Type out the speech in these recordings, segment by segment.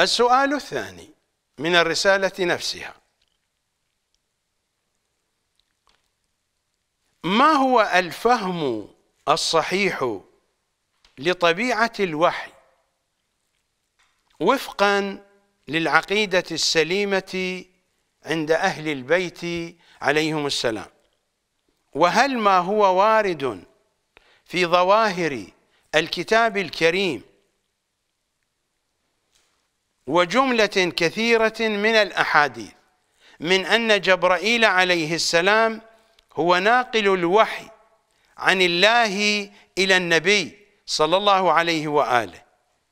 السؤال الثاني من الرسالة نفسها ما هو الفهم الصحيح لطبيعة الوحي وفقا للعقيدة السليمة عند أهل البيت عليهم السلام وهل ما هو وارد في ظواهر الكتاب الكريم وجملة كثيرة من الأحاديث من أن جبرائيل عليه السلام هو ناقل الوحي عن الله إلى النبي صلى الله عليه وآله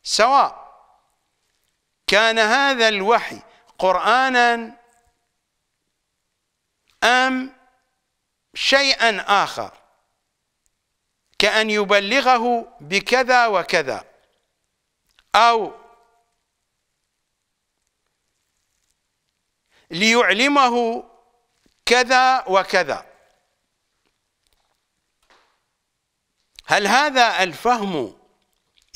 سواء كان هذا الوحي قرآنا أم شيئا آخر كأن يبلغه بكذا وكذا أو ليعلمه كذا وكذا هل هذا الفهم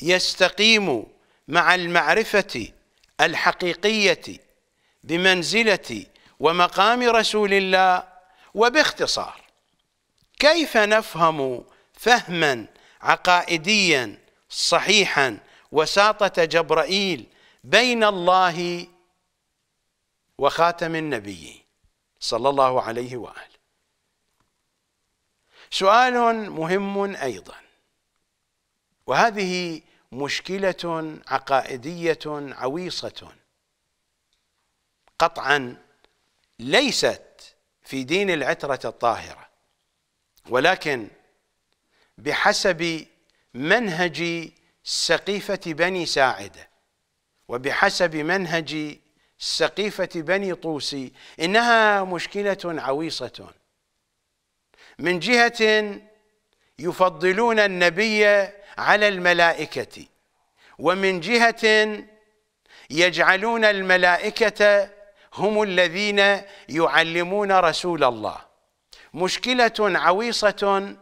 يستقيم مع المعرفة الحقيقية بمنزلة ومقام رسول الله وباختصار كيف نفهم فهما عقائديا صحيحا وساطة جبرائيل بين الله وخاتم النبي صلى الله عليه وآله سؤال مهم أيضا وهذه مشكلة عقائدية عويصة قطعا ليست في دين العترة الطاهرة ولكن بحسب منهج سقيفة بني ساعدة وبحسب منهج سقيفة بني طوسي إنها مشكلة عويصة من جهة يفضلون النبي على الملائكة ومن جهة يجعلون الملائكة هم الذين يعلمون رسول الله مشكلة عويصة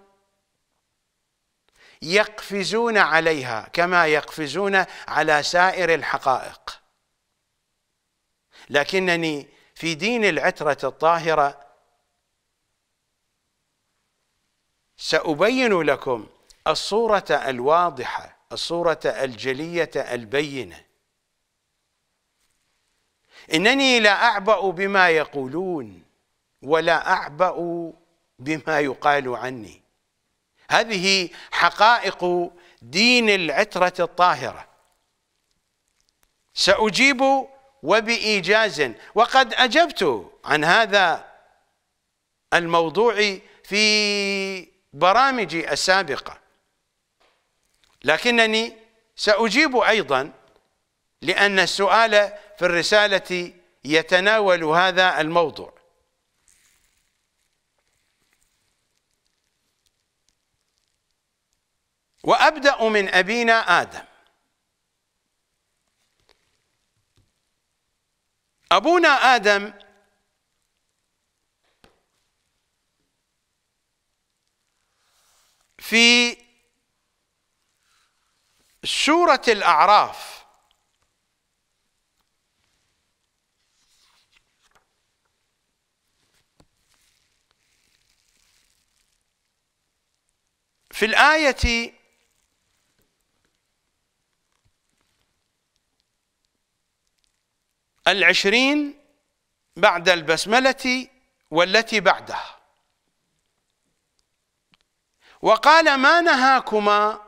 يقفزون عليها كما يقفزون على سائر الحقائق لكنني في دين العترة الطاهرة سأبين لكم الصورة الواضحة الصورة الجلية البينة إنني لا أعبأ بما يقولون ولا أعبأ بما يقال عني هذه حقائق دين العترة الطاهرة سأجيب وبإيجاز وقد أجبت عن هذا الموضوع في برامجي السابقة لكنني سأجيب أيضا لأن السؤال في الرسالة يتناول هذا الموضوع وأبدأ من أبينا آدم أبونا آدم في سورة الأعراف في الآية العشرين بعد البسملة والتي بعدها وقال ما نهاكما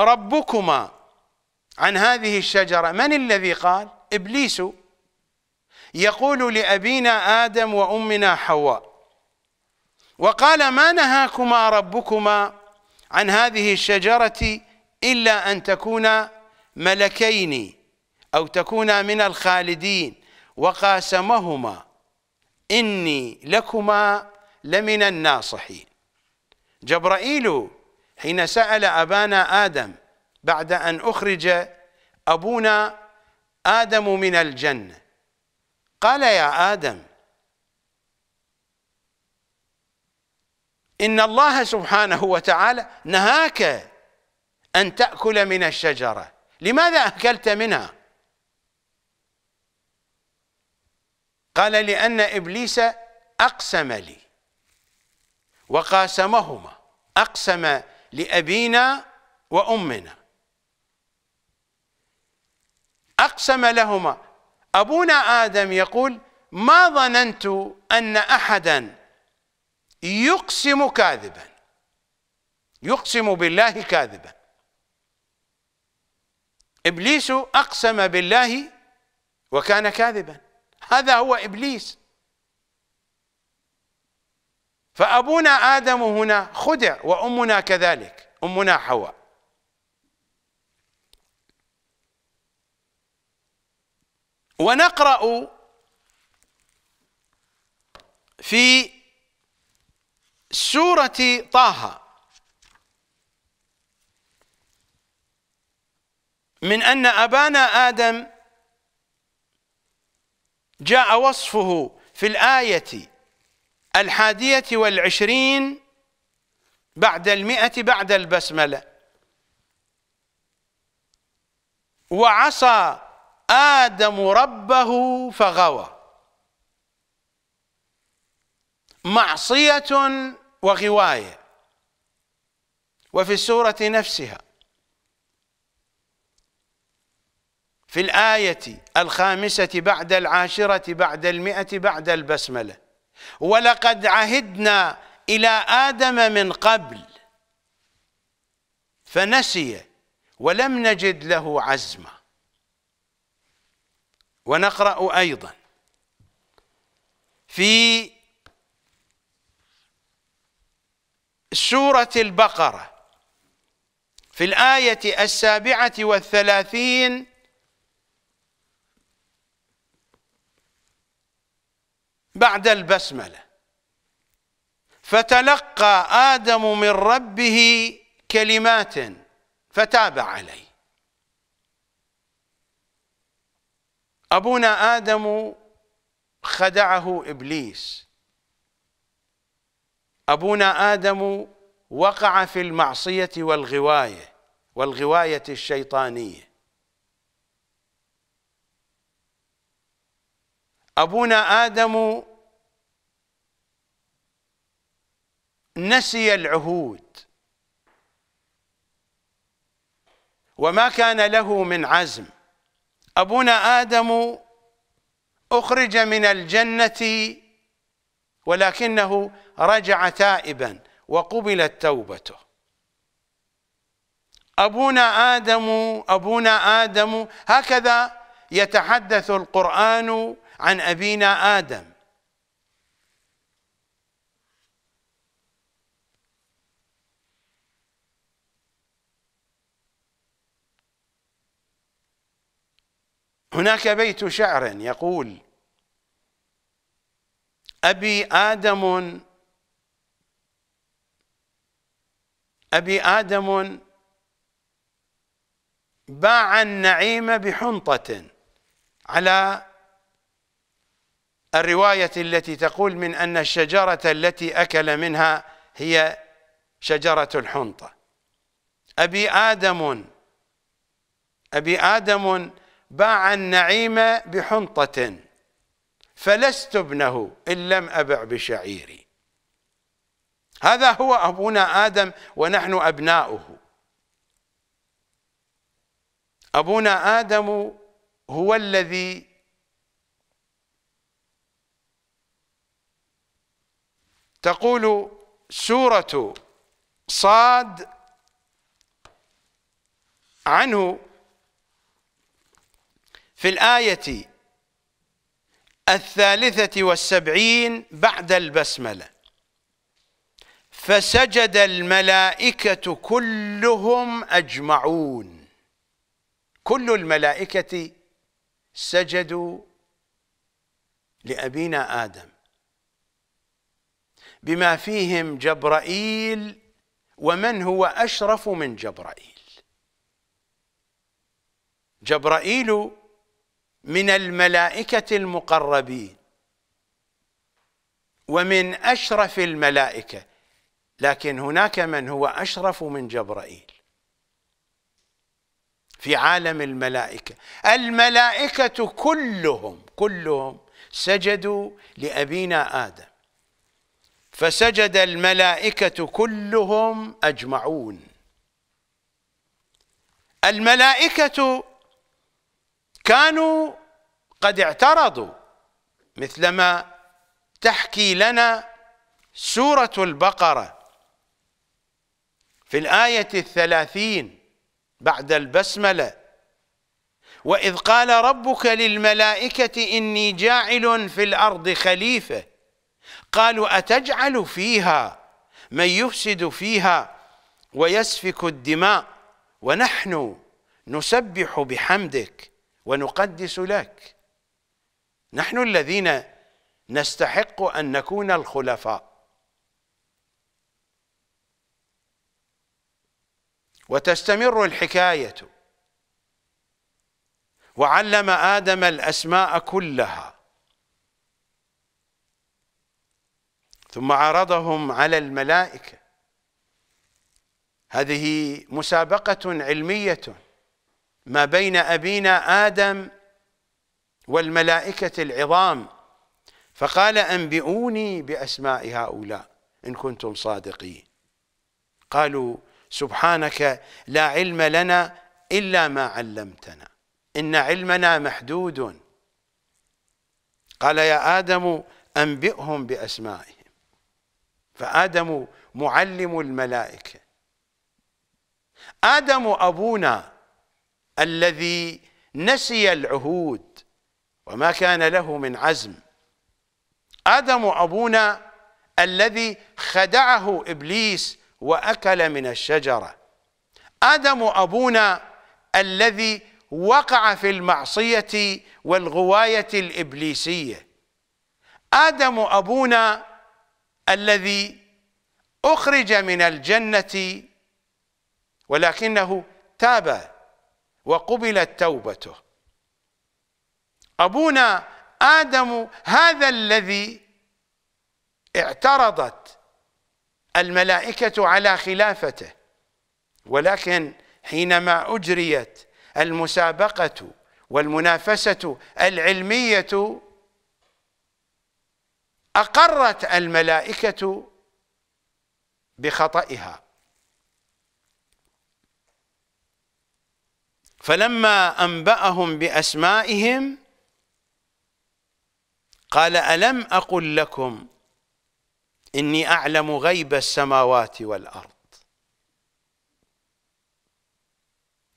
ربكما عن هذه الشجرة من الذي قال إبليس يقول لأبينا آدم وأمنا حواء وقال ما نهاكما ربكما عن هذه الشجرة إلا أن تكونا ملكين أو تكونا من الخالدين وقاسمهما إني لكما لمن الناصحين جبرائيل حين سأل أبانا آدم بعد أن أخرج أبونا آدم من الجنة قال يا آدم إن الله سبحانه وتعالى نهاك أن تأكل من الشجرة لماذا أكلت منها؟ قال لأن إبليس أقسم لي وقاسمهما أقسم لأبينا وأمنا أقسم لهما أبونا آدم يقول ما ظننت أن أحدا يقسم كاذبا يقسم بالله كاذبا إبليس أقسم بالله وكان كاذبا هذا هو إبليس فأبونا آدم هنا خدع وأمنا كذلك أمنا حواء ونقرأ في سورة طه من أن أبانا آدم جاء وصفه في الآية الحادية والعشرين بعد المئة بعد البسملة وعصى آدم ربه فغوى معصية وغواية وفي السورة نفسها في الآية الخامسة بعد العاشرة بعد المئة بعد البسملة ولقد عهدنا إلى آدم من قبل فنسي ولم نجد له عزما ونقرأ أيضا في سورة البقرة في الآية السابعة والثلاثين بعد البسمله فتلقى ادم من ربه كلمات فتاب عليه ابونا ادم خدعه ابليس ابونا ادم وقع في المعصيه والغوايه والغوايه الشيطانيه ابونا ادم نسي العهود وما كان له من عزم أبونا آدم أخرج من الجنة ولكنه رجع تائبا وقبلت توبته أبونا آدم أبونا آدم هكذا يتحدث القرآن عن أبينا آدم هناك بيت شعر يقول أبي آدم أبي آدم باع النعيم بحنطة على الرواية التي تقول من أن الشجرة التي أكل منها هي شجرة الحنطة أبي آدم أبي آدم باع النعيم بحنطة فلست ابنه إن لم أبع بشعيري هذا هو أبونا آدم ونحن أبناؤه أبونا آدم هو الذي تقول سورة صاد عنه في الآية الثالثة والسبعين بعد البسملة فسجد الملائكة كلهم أجمعون كل الملائكة سجدوا لأبينا آدم بما فيهم جبرائيل ومن هو أشرف من جبرائيل جبرائيل من الملائكة المقربين ومن أشرف الملائكة لكن هناك من هو أشرف من جبرائيل في عالم الملائكة الملائكة كلهم كلهم سجدوا لأبينا آدم فسجد الملائكة كلهم أجمعون الملائكة كانوا قد اعترضوا مثلما تحكي لنا سورة البقرة في الآية الثلاثين بعد البسملة وإذ قال ربك للملائكة إني جاعل في الأرض خليفة قالوا أتجعل فيها من يفسد فيها ويسفك الدماء ونحن نسبح بحمدك ونقدس لك نحن الذين نستحق أن نكون الخلفاء وتستمر الحكاية وعلم آدم الأسماء كلها ثم عرضهم على الملائكة هذه مسابقة علمية ما بين أبينا آدم والملائكة العظام فقال أنبئوني بأسماء هؤلاء إن كنتم صادقين قالوا سبحانك لا علم لنا إلا ما علمتنا إن علمنا محدود قال يا آدم أنبئهم بأسمائهم فآدم معلم الملائكة آدم أبونا الذي نسي العهود وما كان له من عزم آدم أبونا الذي خدعه إبليس وأكل من الشجرة آدم أبونا الذي وقع في المعصية والغواية الإبليسية آدم أبونا الذي أخرج من الجنة ولكنه تاب وقبلت توبته أبونا آدم هذا الذي اعترضت الملائكة على خلافته ولكن حينما أجريت المسابقة والمنافسة العلمية أقرت الملائكة بخطئها فلما أنبأهم بأسمائهم قال ألم أقل لكم إني أعلم غيب السماوات والأرض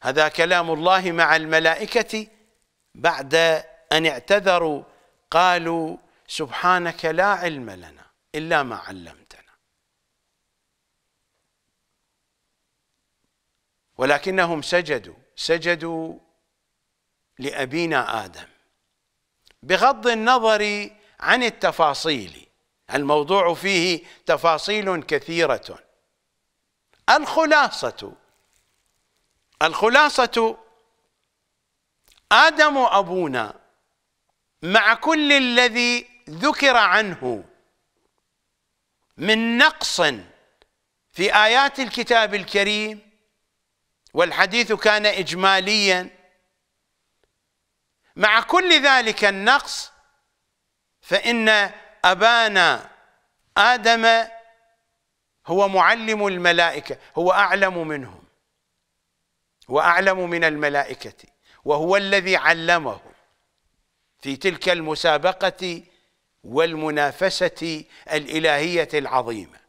هذا كلام الله مع الملائكة بعد أن اعتذروا قالوا سبحانك لا علم لنا إلا ما علمتنا ولكنهم سجدوا سجدوا لأبينا آدم بغض النظر عن التفاصيل الموضوع فيه تفاصيل كثيرة الخلاصة الخلاصة آدم أبونا مع كل الذي ذكر عنه من نقص في آيات الكتاب الكريم والحديث كان إجماليا مع كل ذلك النقص فإن أبانا آدم هو معلم الملائكة هو أعلم منهم وأعلم من الملائكة وهو الذي علمه في تلك المسابقة والمنافسة الإلهية العظيمة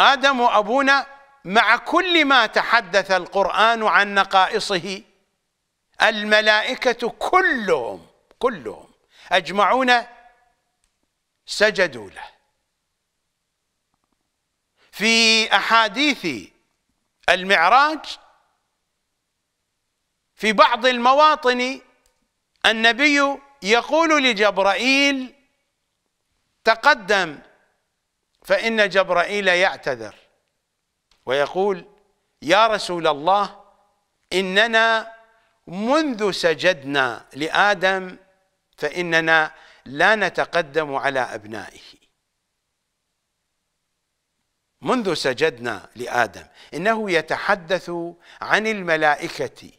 آدم وأبونا مع كل ما تحدث القرآن عن نقائصه الملائكة كلهم كلهم أجمعون سجدوا له في أحاديث المعراج في بعض المواطن النبي يقول لجبرائيل تقدم فإن جبرائيل يعتذر ويقول يا رسول الله إننا منذ سجدنا لآدم فإننا لا نتقدم على أبنائه منذ سجدنا لآدم إنه يتحدث عن الملائكة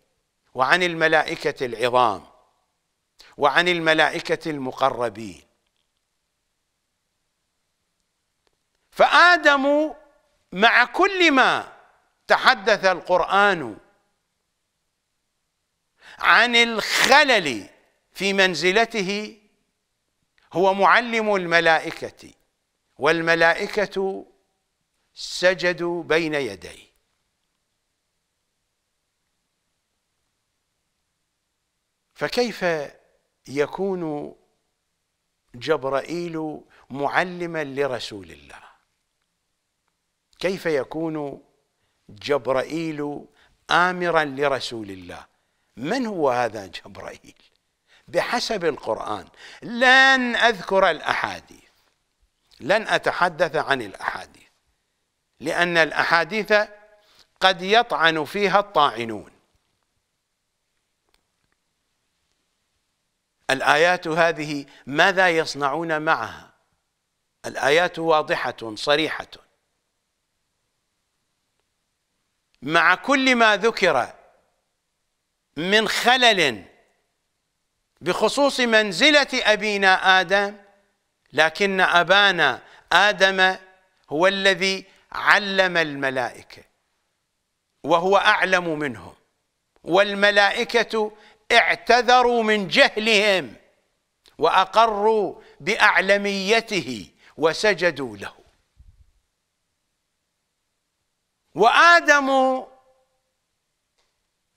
وعن الملائكة العظام وعن الملائكة المقربين فآدم مع كل ما تحدث القرآن عن الخلل في منزلته هو معلم الملائكة والملائكة سجدوا بين يديه فكيف يكون جبرائيل معلما لرسول الله كيف يكون جبرائيل آمرا لرسول الله من هو هذا جبرائيل بحسب القرآن لن أذكر الأحاديث لن أتحدث عن الأحاديث لأن الأحاديث قد يطعن فيها الطاعنون الآيات هذه ماذا يصنعون معها الآيات واضحة صريحة مع كل ما ذكر من خلل بخصوص منزلة أبينا آدم لكن أبانا آدم هو الذي علم الملائكة وهو أعلم منهم والملائكة اعتذروا من جهلهم وأقروا بأعلميته وسجدوا له وآدم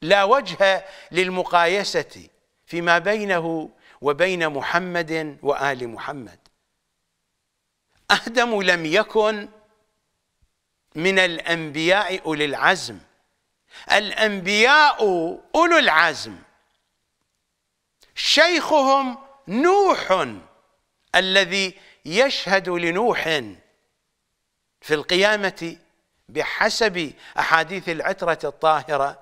لا وجه للمقايسة فيما بينه وبين محمد وآل محمد آدم لم يكن من الأنبياء أولي العزم الأنبياء أولو العزم شيخهم نوح الذي يشهد لنوح في القيامة بحسب أحاديث العترة الطاهرة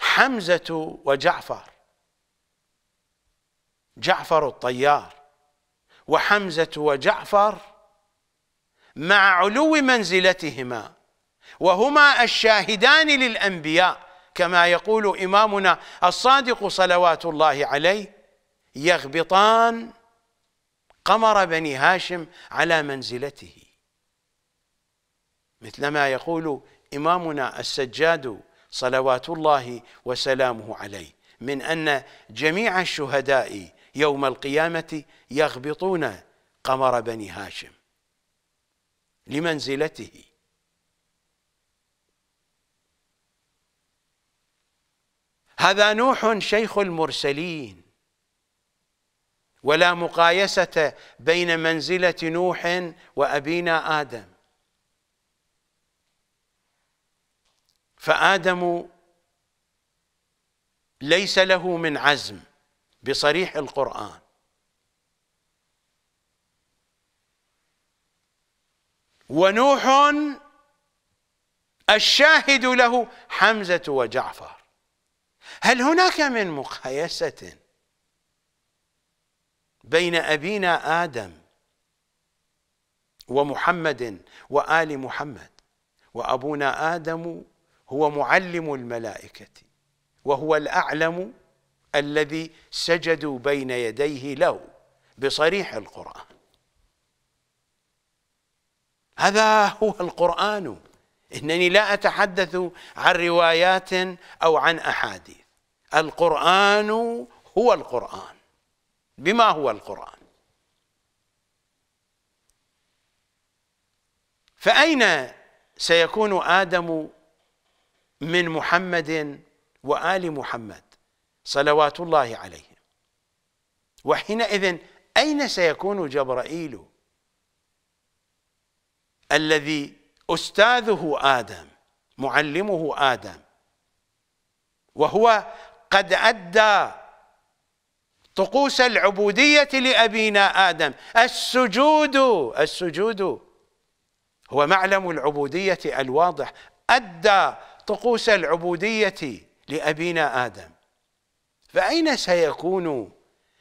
حمزة وجعفر جعفر الطيار وحمزة وجعفر مع علو منزلتهما وهما الشاهدان للأنبياء كما يقول إمامنا الصادق صلوات الله عليه يغبطان قمر بني هاشم على منزلته مثلما يقول إمامنا السجاد صلوات الله وسلامه عليه من أن جميع الشهداء يوم القيامة يغبطون قمر بني هاشم لمنزلته هذا نوح شيخ المرسلين ولا مقايسة بين منزلة نوح وأبينا آدم فآدم ليس له من عزم بصريح القرآن ونوح الشاهد له حمزة وجعفر هل هناك من مقايسة بين أبينا آدم ومحمد وآل محمد وأبونا آدم هو معلم الملائكة وهو الأعلم الذي سجدوا بين يديه له بصريح القرآن هذا هو القرآن إنني لا أتحدث عن روايات أو عن أحاديث القرآن هو القرآن بما هو القرآن فأين سيكون آدم من محمد وآل محمد صلوات الله عليهم وحينئذ أين سيكون جبرائيل الذي أستاذه آدم معلمه آدم وهو قد أدى طقوس العبودية لأبينا آدم السجود السجود هو معلم العبودية الواضح أدى طقوس العبودية لأبينا آدم فأين سيكون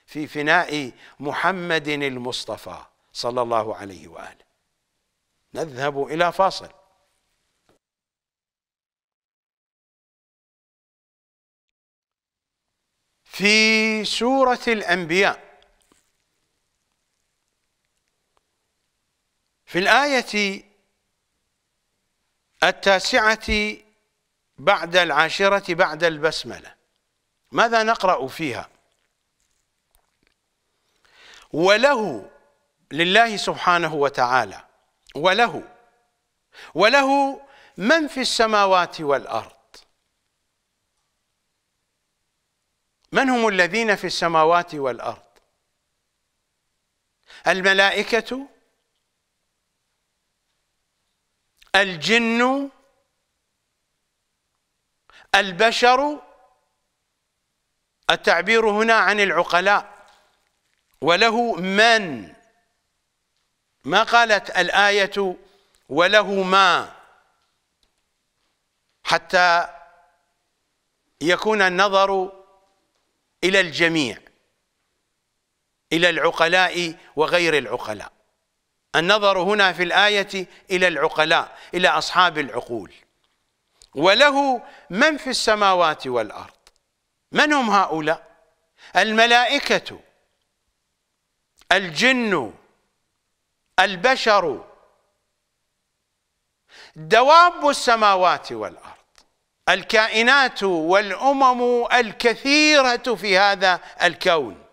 في فناء محمد المصطفى صلى الله عليه وآله نذهب إلى فاصل في سورة الأنبياء في الآية التاسعة بعد العاشرة بعد البسملة ماذا نقرأ فيها وله لله سبحانه وتعالى وله وله من في السماوات والأرض من هم الذين في السماوات والأرض الملائكة الجن البشر التعبير هنا عن العقلاء وله من ما قالت الآية وله ما حتى يكون النظر إلى الجميع إلى العقلاء وغير العقلاء النظر هنا في الآية إلى العقلاء إلى أصحاب العقول وله من في السماوات والأرض من هم هؤلاء الملائكة الجن البشر دواب السماوات والأرض الكائنات والأمم الكثيرة في هذا الكون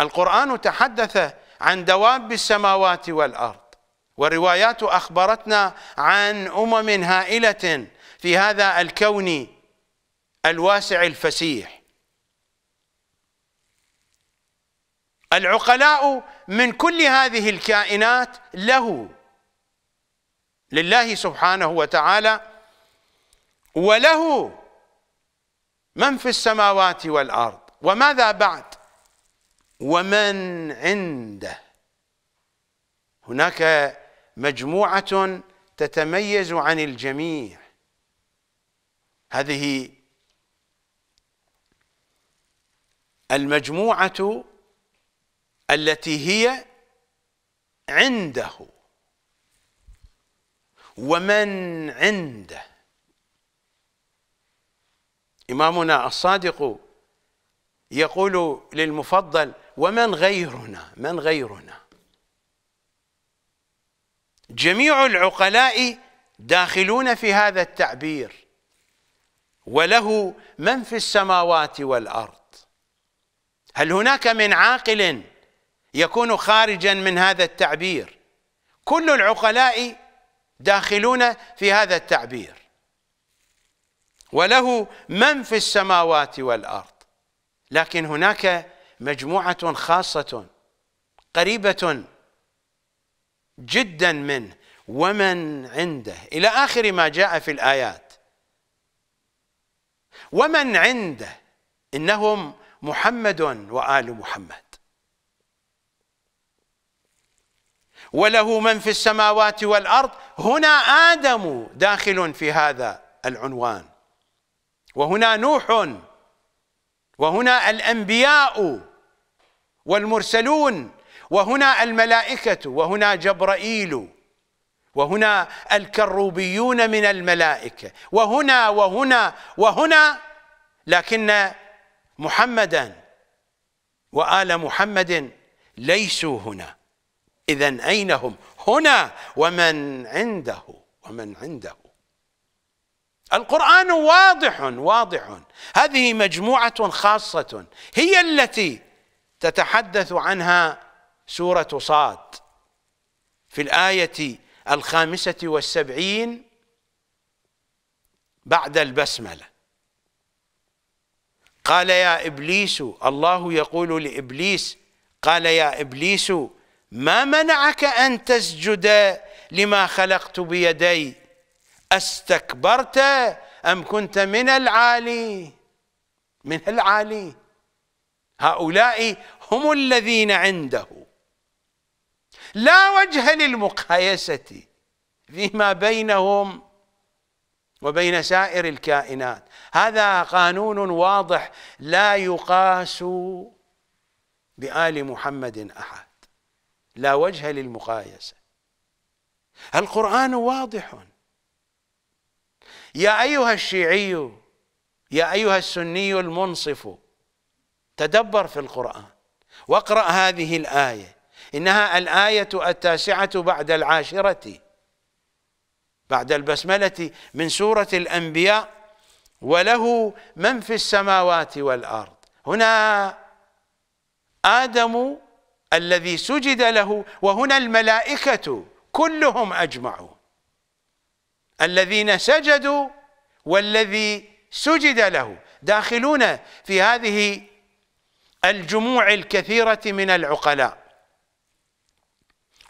القرآن تحدث عن دواب السماوات والأرض والروايات أخبرتنا عن أمم هائلة في هذا الكون الواسع الفسيح العقلاء من كل هذه الكائنات له لله سبحانه وتعالى وله من في السماوات والأرض وماذا بعد ومن عنده هناك مجموعة تتميز عن الجميع هذه المجموعة التي هي عنده ومن عنده إمامنا الصادق يقول للمفضل ومن غيرنا من غيرنا جميع العقلاء داخلون في هذا التعبير وله من في السماوات والأرض هل هناك من عاقل يكون خارجا من هذا التعبير كل العقلاء داخلون في هذا التعبير وله من في السماوات والأرض لكن هناك مجموعة خاصة قريبة جدا منه ومن عنده إلى آخر ما جاء في الآيات ومن عنده إنهم محمد وآل محمد وله من في السماوات والأرض هنا آدم داخل في هذا العنوان وهنا نوح وهنا الأنبياء والمرسلون وهنا الملائكة وهنا جبرائيل وهنا الكروبيون من الملائكة وهنا وهنا وهنا لكن محمدا وآل محمد ليسوا هنا إذا أين هم هنا ومن عنده ومن عنده القرآن واضح واضح هذه مجموعة خاصة هي التي تتحدث عنها سورة صاد في الآية الخامسة والسبعين بعد البسملة قال يا إبليس الله يقول لإبليس قال يا إبليس ما منعك أن تسجد لما خلقت بيدي أستكبرت أم كنت من العالي من العالي هؤلاء هم الذين عنده لا وجه للمقايسة فيما بينهم وبين سائر الكائنات هذا قانون واضح لا يقاس بآل محمد أحد لا وجه للمقايسة القرآن واضح يا أيها الشيعي يا أيها السني المنصف تدبر في القرآن واقرأ هذه الآية إنها الآية التاسعة بعد العاشرة بعد البسملة من سورة الأنبياء وله من في السماوات والأرض هنا آدم الذي سجد له وهنا الملائكة كلهم أجمعوا الذين سجدوا والذي سجد له داخلون في هذه الجموع الكثيرة من العقلاء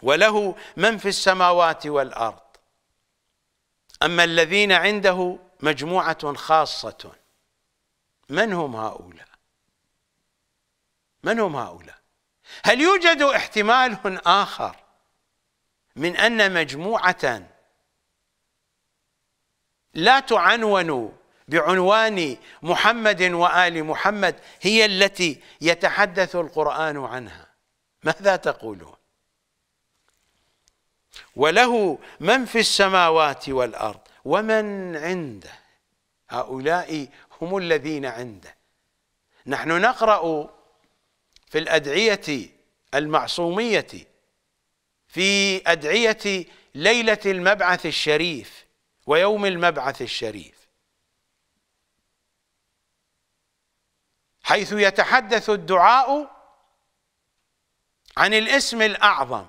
وله من في السماوات والأرض أما الذين عنده مجموعة خاصة من هم هؤلاء من هم هؤلاء هل يوجد احتمال آخر من أن مجموعة لا تعنون بعنوان محمد وآل محمد هي التي يتحدث القرآن عنها ماذا تقولون وله من في السماوات والأرض ومن عنده هؤلاء هم الذين عنده نحن نقرأ في الأدعية المعصومية في أدعية ليلة المبعث الشريف ويوم المبعث الشريف حيث يتحدث الدعاء عن الاسم الأعظم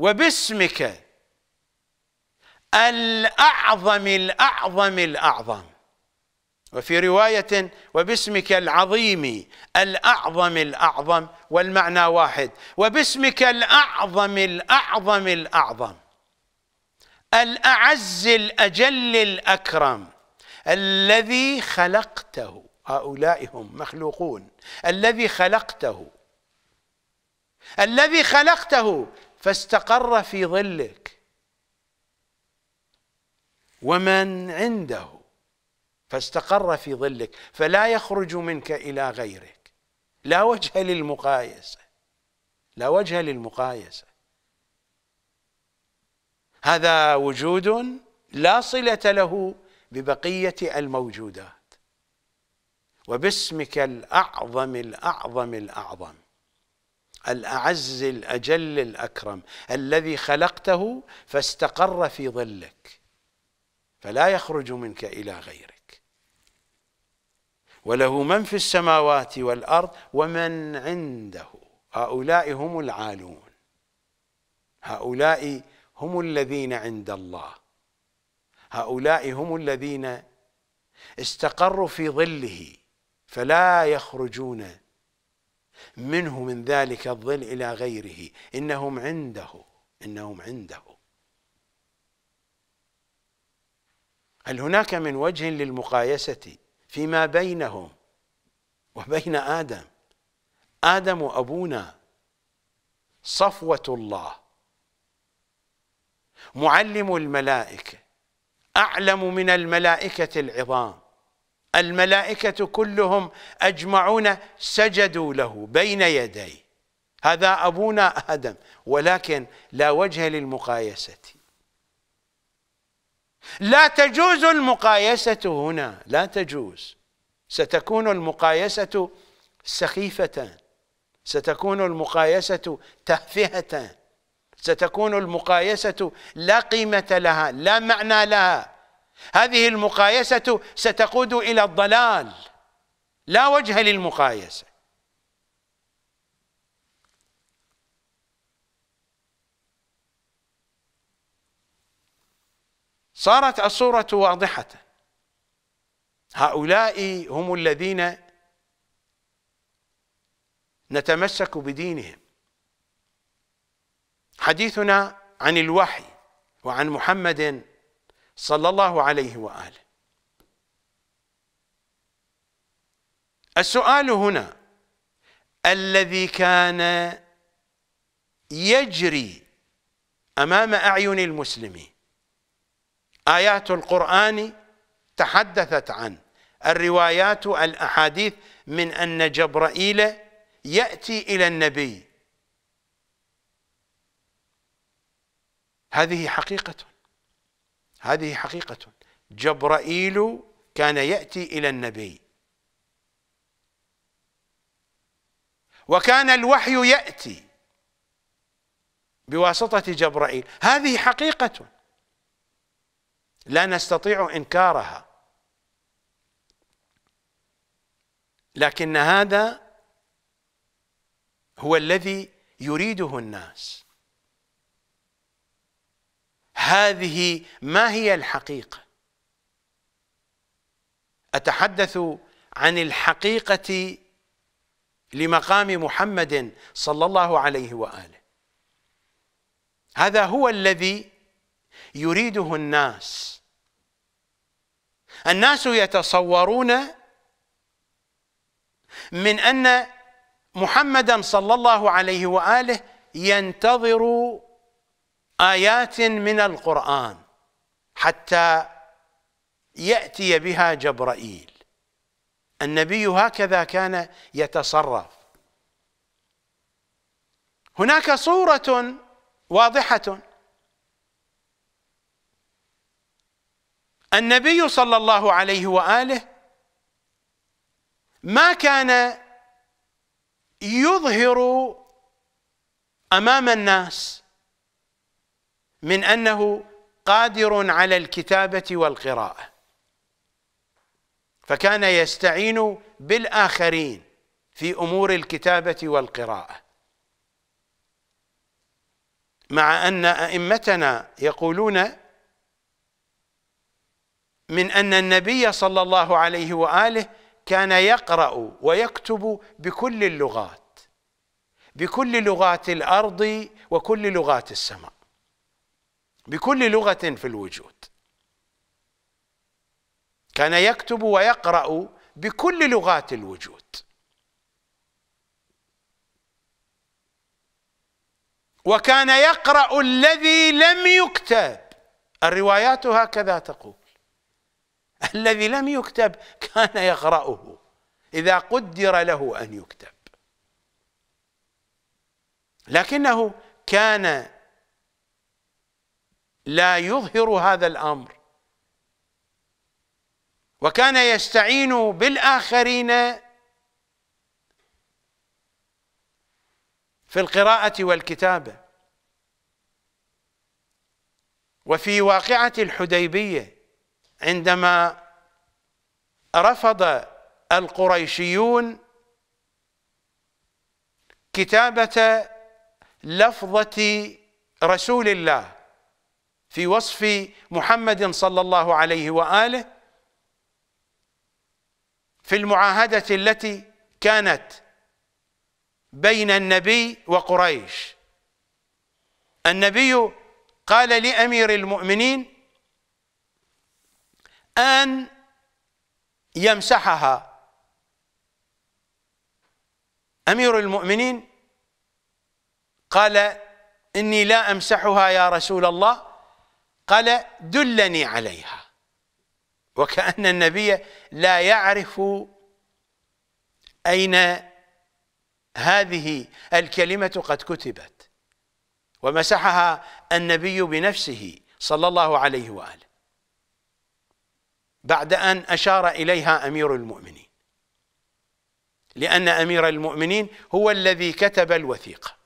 وباسمك الأعظم الأعظم الأعظم وفي رواية وباسمك العظيم الأعظم الأعظم والمعنى واحد وباسمك الأعظم الأعظم الأعظم الأعز الأجل الأكرم الذي خلقته هؤلاء هم مخلوقون الذي خلقته الذي خلقته فاستقر في ظلك ومن عنده فاستقر في ظلك فلا يخرج منك إلى غيرك لا وجه للمقايسة لا وجه للمقايسة هذا وجود لا صلة له ببقية الموجودات وباسمك الأعظم الأعظم الأعظم الأعز الأجل الأكرم الذي خلقته فاستقر في ظلك فلا يخرج منك إلى غيرك وله من في السماوات والأرض ومن عنده هؤلاء هم العالون هؤلاء هم الذين عند الله هؤلاء هم الذين استقروا في ظله فلا يخرجون منه من ذلك الظل إلى غيره إنهم عنده إنهم عنده هل هناك من وجه للمقايسة فيما بينهم وبين آدم آدم أبونا صفوة الله معلم الملائكة أعلم من الملائكة العظام الملائكة كلهم أجمعون سجدوا له بين يديه هذا أبونا آدم ولكن لا وجه للمقايسة لا تجوز المقايسة هنا لا تجوز ستكون المقايسة سخيفة ستكون المقايسة تافهة ستكون المقايسة لا قيمة لها لا معنى لها هذه المقايسة ستقود إلى الضلال لا وجه للمقايسة صارت الصورة واضحة هؤلاء هم الذين نتمسك بدينهم حديثنا عن الوحي وعن محمد صلى الله عليه وآله السؤال هنا الذي كان يجري أمام أعين المسلمين آيات القرآن تحدثت عن الروايات الأحاديث من أن جبرائيل يأتي إلى النبي هذه حقيقة هذه حقيقة جبرائيل كان يأتي إلى النبي وكان الوحي يأتي بواسطة جبرائيل هذه حقيقة لا نستطيع إنكارها لكن هذا هو الذي يريده الناس هذه ما هي الحقيقة أتحدث عن الحقيقة لمقام محمد صلى الله عليه وآله هذا هو الذي يريده الناس الناس يتصورون من أن محمدا صلى الله عليه وآله ينتظر آيات من القرآن حتى يأتي بها جبرائيل النبي هكذا كان يتصرف هناك صورة واضحة النبي صلى الله عليه وآله ما كان يظهر أمام الناس من أنه قادر على الكتابة والقراءة فكان يستعين بالآخرين في أمور الكتابة والقراءة مع أن أئمتنا يقولون من أن النبي صلى الله عليه وآله كان يقرأ ويكتب بكل اللغات بكل لغات الأرض وكل لغات السماء بكل لغة في الوجود كان يكتب ويقرأ بكل لغات الوجود وكان يقرأ الذي لم يكتب الروايات هكذا تقول الذي لم يكتب كان يقرأه إذا قدر له أن يكتب لكنه كان لا يظهر هذا الامر وكان يستعين بالاخرين في القراءه والكتابه وفي واقعه الحديبيه عندما رفض القريشيون كتابه لفظه رسول الله في وصف محمد صلى الله عليه واله في المعاهده التي كانت بين النبي وقريش النبي قال لامير المؤمنين ان يمسحها امير المؤمنين قال اني لا امسحها يا رسول الله قال دلني عليها وكأن النبي لا يعرف أين هذه الكلمة قد كتبت ومسحها النبي بنفسه صلى الله عليه وآله بعد أن أشار إليها أمير المؤمنين لأن أمير المؤمنين هو الذي كتب الوثيقة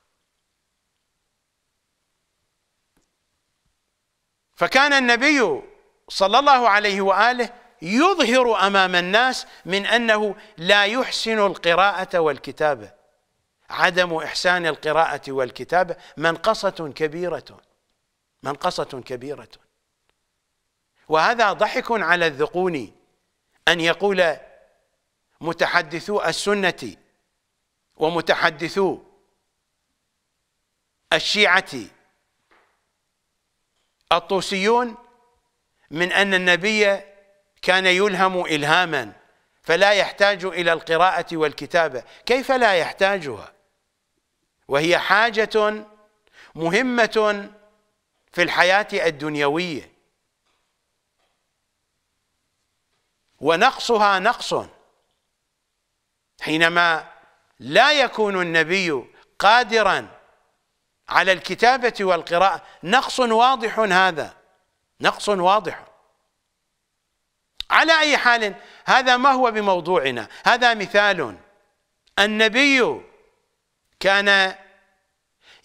فكان النبي صلى الله عليه واله يظهر امام الناس من انه لا يحسن القراءه والكتابه عدم احسان القراءه والكتابه منقصه كبيره منقصه كبيره وهذا ضحك على الذقون ان يقول متحدثو السنه ومتحدثو الشيعه الطوسيون من أن النبي كان يلهم إلهاما فلا يحتاج إلى القراءة والكتابة كيف لا يحتاجها وهي حاجة مهمة في الحياة الدنيوية ونقصها نقص حينما لا يكون النبي قادرا على الكتابة والقراءة نقص واضح هذا نقص واضح على أي حال هذا ما هو بموضوعنا هذا مثال النبي كان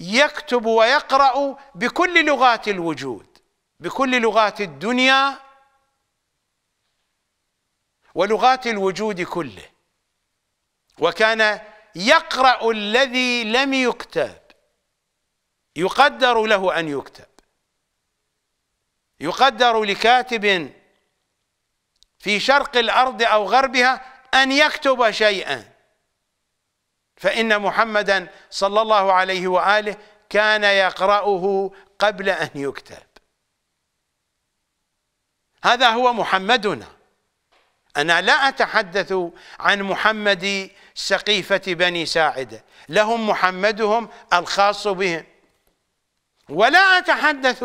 يكتب ويقرأ بكل لغات الوجود بكل لغات الدنيا ولغات الوجود كله وكان يقرأ الذي لم يكتب يقدر له أن يكتب يقدر لكاتب في شرق الأرض أو غربها أن يكتب شيئا فإن محمدا صلى الله عليه وآله كان يقرأه قبل أن يكتب هذا هو محمدنا أنا لا أتحدث عن محمد سقيفة بني ساعدة لهم محمدهم الخاص بهم ولا أتحدث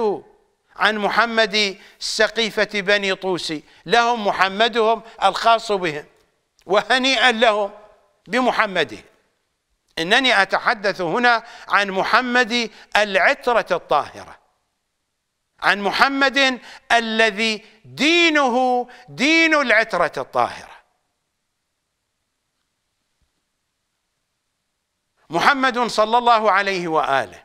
عن محمد سقيفة بني طوسي لهم محمدهم الخاص بهم وهنيئا لهم بمحمده إنني أتحدث هنا عن محمد العترة الطاهرة عن محمد الذي دينه دين العترة الطاهرة محمد صلى الله عليه وآله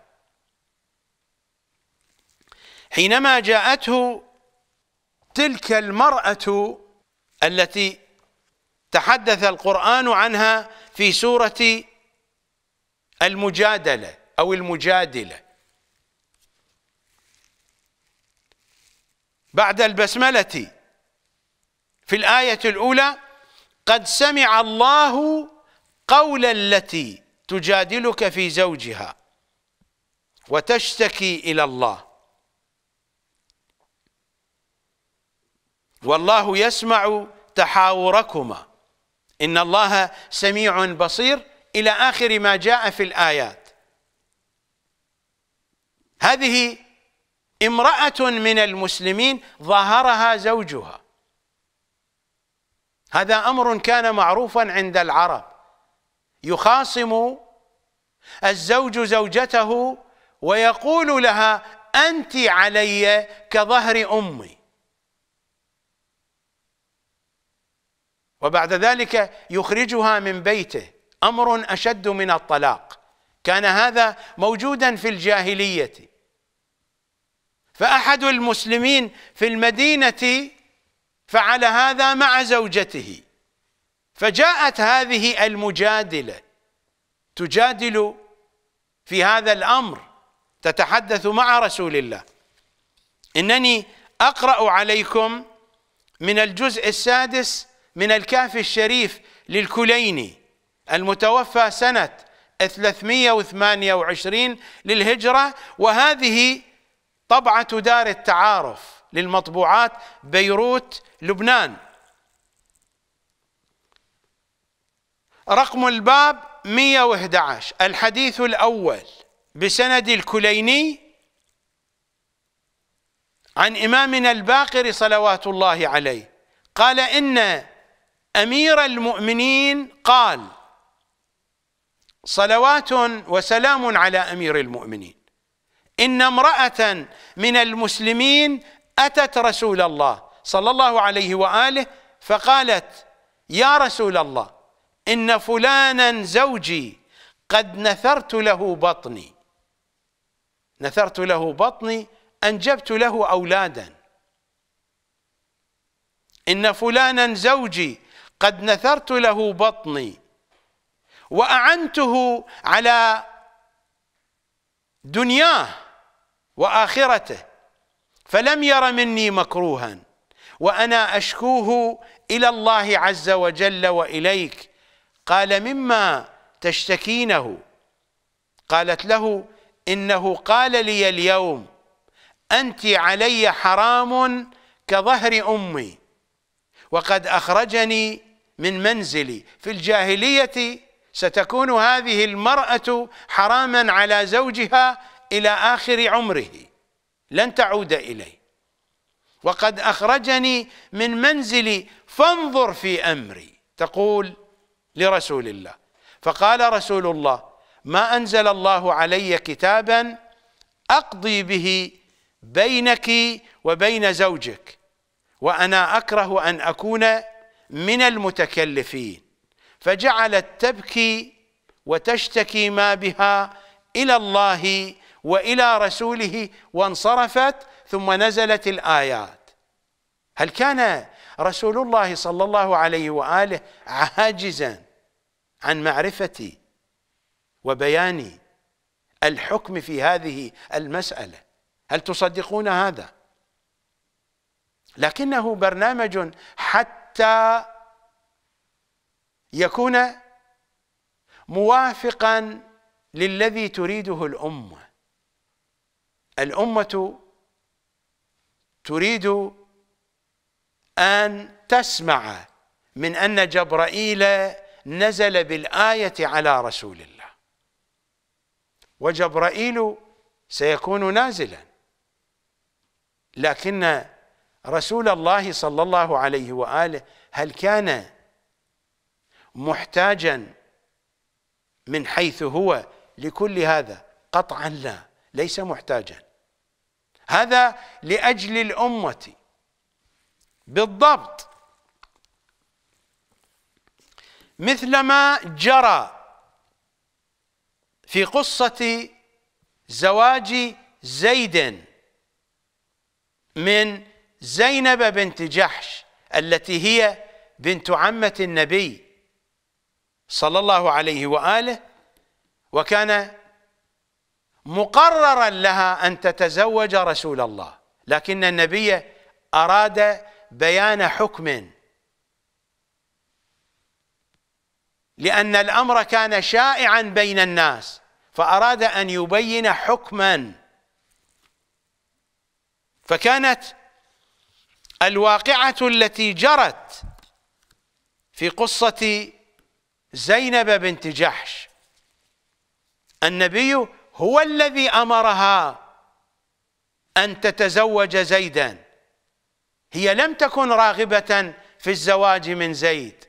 حينما جاءته تلك المرأة التي تحدث القرآن عنها في سورة المجادلة أو المجادلة بعد البسملة في الآية الأولى قد سمع الله قول التي تجادلك في زوجها وتشتكي إلى الله والله يسمع تحاوركما إن الله سميع بصير إلى آخر ما جاء في الآيات هذه امرأة من المسلمين ظهرها زوجها هذا أمر كان معروفا عند العرب يخاصم الزوج زوجته ويقول لها أنت علي كظهر أمي وبعد ذلك يخرجها من بيته امر اشد من الطلاق كان هذا موجودا في الجاهليه فاحد المسلمين في المدينه فعل هذا مع زوجته فجاءت هذه المجادله تجادل في هذا الامر تتحدث مع رسول الله انني اقرا عليكم من الجزء السادس من الكهف الشريف للكليني المتوفى سنة 328 للهجرة وهذه طبعة دار التعارف للمطبوعات بيروت لبنان رقم الباب 111 الحديث الأول بسند الكليني عن إمامنا الباقر صلوات الله عليه قال إن امير المؤمنين قال صلوات وسلام على امير المؤمنين ان امراه من المسلمين اتت رسول الله صلى الله عليه واله فقالت يا رسول الله ان فلانا زوجي قد نثرت له بطني نثرت له بطني انجبت له اولادا ان فلانا زوجي قد نثرت له بطني وأعنته على دنياه وآخرته فلم ير مني مكروها وأنا أشكوه إلى الله عز وجل وإليك قال مما تشتكينه قالت له إنه قال لي اليوم أنت علي حرام كظهر أمي وقد أخرجني من منزلي في الجاهلية ستكون هذه المرأة حراما على زوجها إلى آخر عمره لن تعود إليه وقد أخرجني من منزلي فانظر في أمري تقول لرسول الله فقال رسول الله ما أنزل الله علي كتابا أقضي به بينك وبين زوجك وأنا أكره أن أكون من المتكلفين فجعلت تبكي وتشتكي ما بها إلى الله وإلى رسوله وانصرفت ثم نزلت الآيات هل كان رسول الله صلى الله عليه وآله عاجزا عن معرفة وبيان الحكم في هذه المسألة هل تصدقون هذا؟ لكنه برنامج حتى حتى يكون موافقا للذي تريده الامه الامه تريد ان تسمع من ان جبرائيل نزل بالايه على رسول الله وجبرائيل سيكون نازلا لكن رسول الله صلى الله عليه واله هل كان محتاجا من حيث هو لكل هذا قطعا لا ليس محتاجا هذا لاجل الامه بالضبط مثلما جرى في قصه زواج زيد من زينب بنت جحش التي هي بنت عمة النبي صلى الله عليه وآله وكان مقررا لها أن تتزوج رسول الله لكن النبي أراد بيان حكم لأن الأمر كان شائعا بين الناس فأراد أن يبين حكما فكانت الواقعة التي جرت في قصة زينب بنت جحش النبي هو الذي أمرها أن تتزوج زيدا هي لم تكن راغبة في الزواج من زيد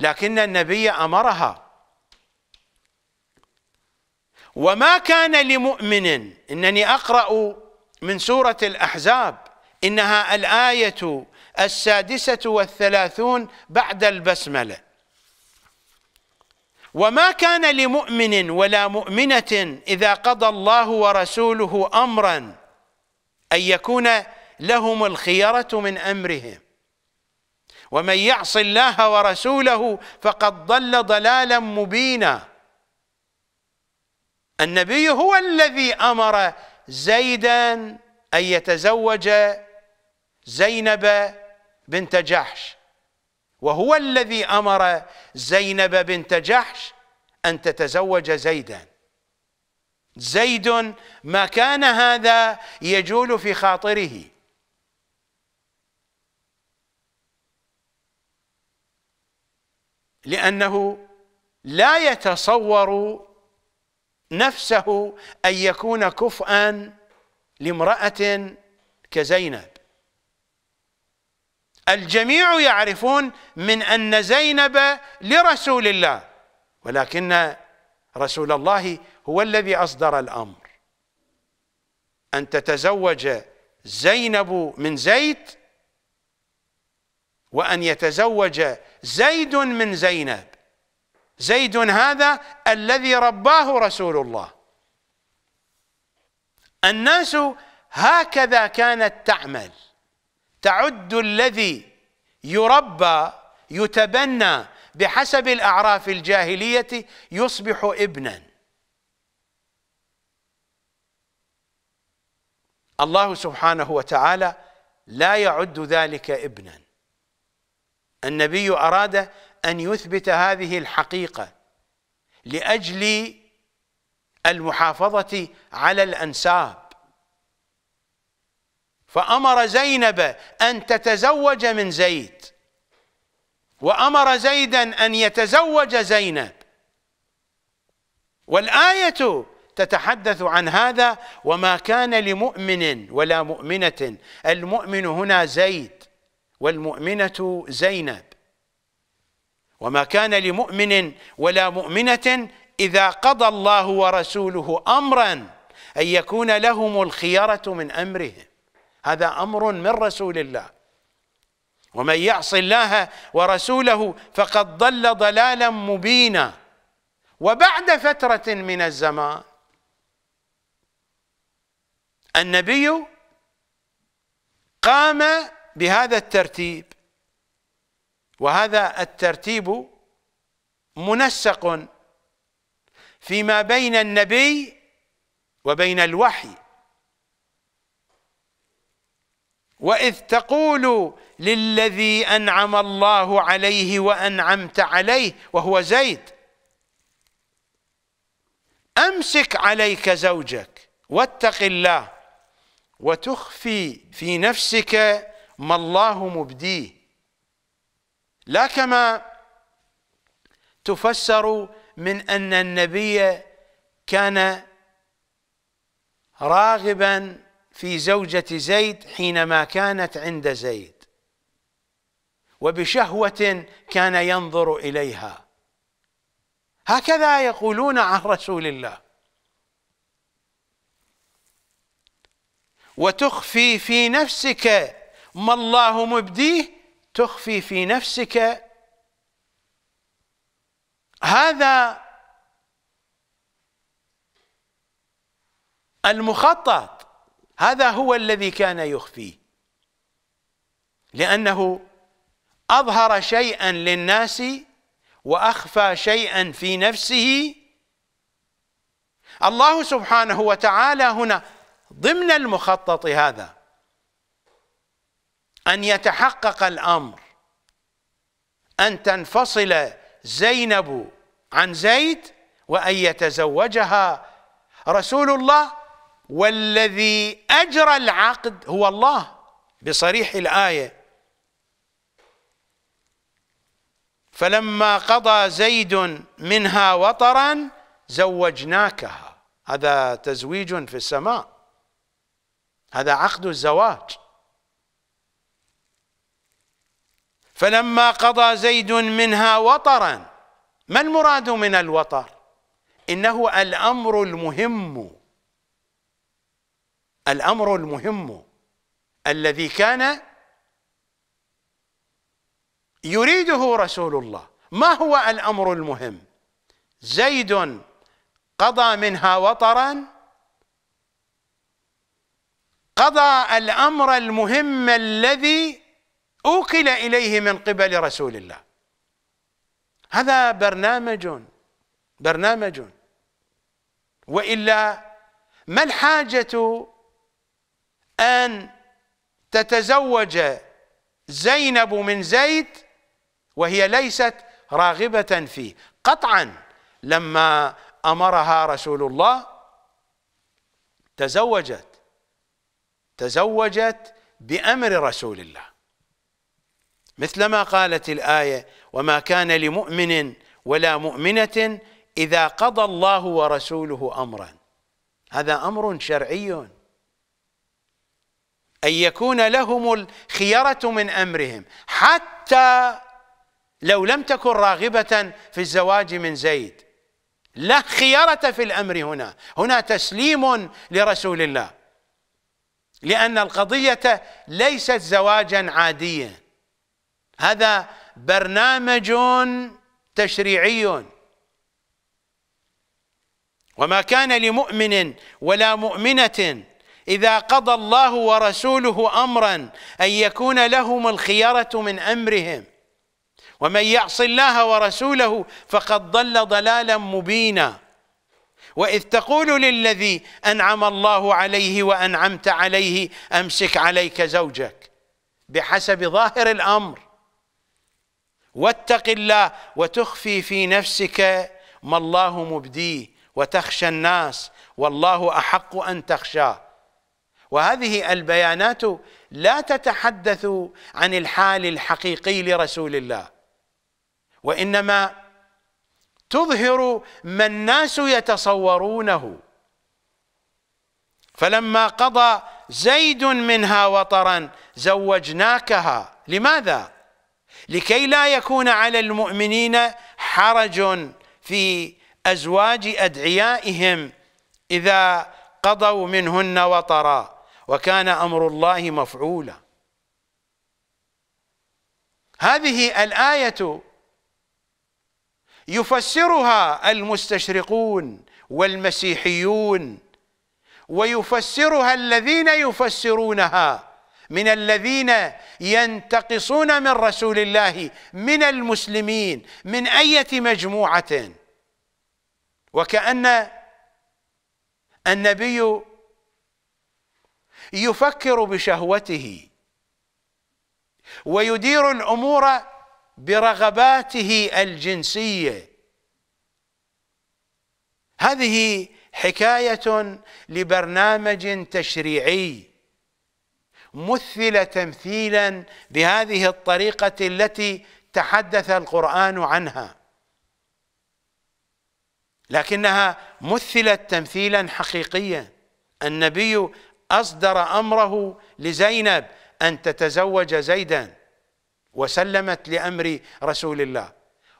لكن النبي أمرها وما كان لمؤمن إنني أقرأ من سورة الأحزاب إنها الآية السادسة والثلاثون بعد البسملة وما كان لمؤمن ولا مؤمنة إذا قضى الله ورسوله أمرا أن يكون لهم الخيرة من أمرهم ومن يعص الله ورسوله فقد ضل ضلالا مبينا النبي هو الذي أمر زيدا أن يتزوج زينب بنت جحش وهو الذي امر زينب بنت جحش ان تتزوج زيدا زيد ما كان هذا يجول في خاطره لانه لا يتصور نفسه ان يكون كفءا لامراه كزينب الجميع يعرفون من أن زينب لرسول الله ولكن رسول الله هو الذي أصدر الأمر أن تتزوج زينب من زيد وأن يتزوج زيد من زينب زيد هذا الذي رباه رسول الله الناس هكذا كانت تعمل تعد الذي يربى يتبنى بحسب الأعراف الجاهلية يصبح ابنا الله سبحانه وتعالى لا يعد ذلك ابنا النبي أراد أن يثبت هذه الحقيقة لأجل المحافظة على الأنساب فأمر زينب أن تتزوج من زيد وأمر زيدا أن يتزوج زينب والآية تتحدث عن هذا وما كان لمؤمن ولا مؤمنة المؤمن هنا زيد والمؤمنة زينب وما كان لمؤمن ولا مؤمنة إذا قضى الله ورسوله أمرا أن يكون لهم الخيارة من أمرهم هذا امر من رسول الله ومن يعص الله ورسوله فقد ضل ضلالا مبينا وبعد فتره من الزمان النبي قام بهذا الترتيب وهذا الترتيب منسق فيما بين النبي وبين الوحي واذ تقول للذي انعم الله عليه وانعمت عليه وهو زيد امسك عليك زوجك واتق الله وتخفي في نفسك ما الله مبديه لا كما تفسر من ان النبي كان راغبا في زوجة زيد حينما كانت عند زيد وبشهوة كان ينظر إليها هكذا يقولون عن رسول الله وتخفي في نفسك ما الله مبديه تخفي في نفسك هذا المخطط هذا هو الذي كان يخفيه لأنه أظهر شيئا للناس وأخفى شيئا في نفسه الله سبحانه وتعالى هنا ضمن المخطط هذا أن يتحقق الأمر أن تنفصل زينب عن زيد وأن يتزوجها رسول الله والذي أجرى العقد هو الله بصريح الآية فلما قضى زيد منها وطرا زوجناكها هذا تزويج في السماء هذا عقد الزواج فلما قضى زيد منها وطرا ما المراد من الوطر انه الامر المهم الأمر المهم الذي كان يريده رسول الله ما هو الأمر المهم زيد قضى منها وطرا قضى الأمر المهم الذي أوكل إليه من قبل رسول الله هذا برنامج برنامج وإلا ما الحاجة أن تتزوج زينب من زيد وهي ليست راغبة فيه قطعا لما أمرها رسول الله تزوجت تزوجت بأمر رسول الله مثلما قالت الآية وما كان لمؤمن ولا مؤمنة إذا قضى الله ورسوله أمرا هذا أمر شرعي أن يكون لهم الخيارة من أمرهم حتى لو لم تكن راغبة في الزواج من زيد لا خيارة في الأمر هنا هنا تسليم لرسول الله لأن القضية ليست زواجا عاديا هذا برنامج تشريعي وما كان لمؤمن ولا مؤمنة إذا قضى الله ورسوله أمرا أن يكون لهم الخيرة من أمرهم ومن يعص الله ورسوله فقد ضل ضلالا مبينا وإذ تقول للذي أنعم الله عليه وأنعمت عليه أمسك عليك زوجك بحسب ظاهر الأمر واتق الله وتخفي في نفسك ما الله مبديه وتخشى الناس والله أحق أن تخشاه وهذه البيانات لا تتحدث عن الحال الحقيقي لرسول الله وانما تظهر ما الناس يتصورونه فلما قضى زيد منها وطرا زوجناكها لماذا لكي لا يكون على المؤمنين حرج في ازواج ادعيائهم اذا قضوا منهن وطرا وكان أمر الله مفعولا هذه الآية يفسرها المستشرقون والمسيحيون ويفسرها الذين يفسرونها من الذين ينتقصون من رسول الله من المسلمين من أية مجموعة وكأن النبي يفكر بشهوته ويدير الامور برغباته الجنسيه هذه حكايه لبرنامج تشريعي مثل تمثيلا بهذه الطريقه التي تحدث القران عنها لكنها مثلت تمثيلا حقيقيا النبي أصدر أمره لزينب أن تتزوج زيدا وسلمت لأمر رسول الله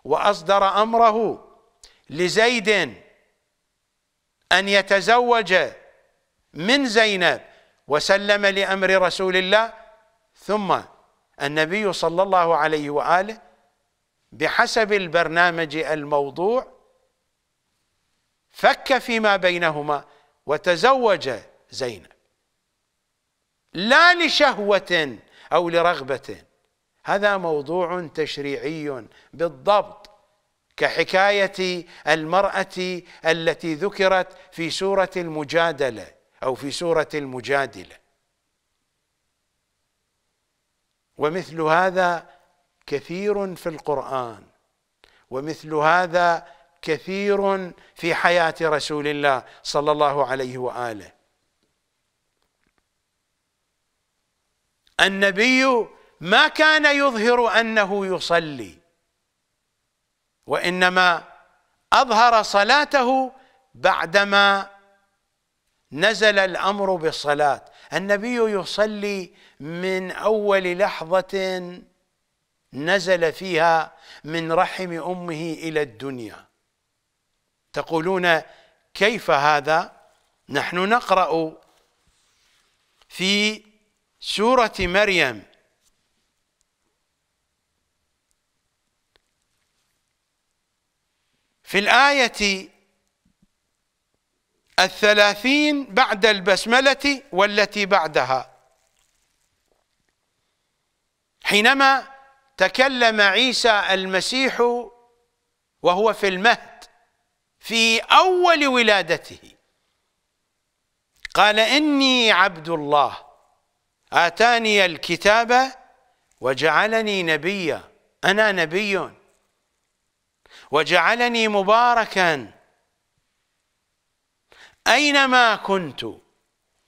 وأصدر أمره لزيد أن يتزوج من زينب وسلم لأمر رسول الله ثم النبي صلى الله عليه وآله بحسب البرنامج الموضوع فك فيما بينهما وتزوج زينب لا لشهوة أو لرغبة هذا موضوع تشريعي بالضبط كحكاية المرأة التي ذكرت في سورة المجادلة أو في سورة المجادلة ومثل هذا كثير في القرآن ومثل هذا كثير في حياة رسول الله صلى الله عليه وآله النبي ما كان يظهر انه يصلي وانما اظهر صلاته بعدما نزل الامر بالصلاه النبي يصلي من اول لحظه نزل فيها من رحم امه الى الدنيا تقولون كيف هذا نحن نقرا في سورة مريم في الآية الثلاثين بعد البسملة والتي بعدها حينما تكلم عيسى المسيح وهو في المهد في أول ولادته قال إني عبد الله آتاني الكتاب وجعلني نبيا أنا نبي وجعلني مباركا أينما كنت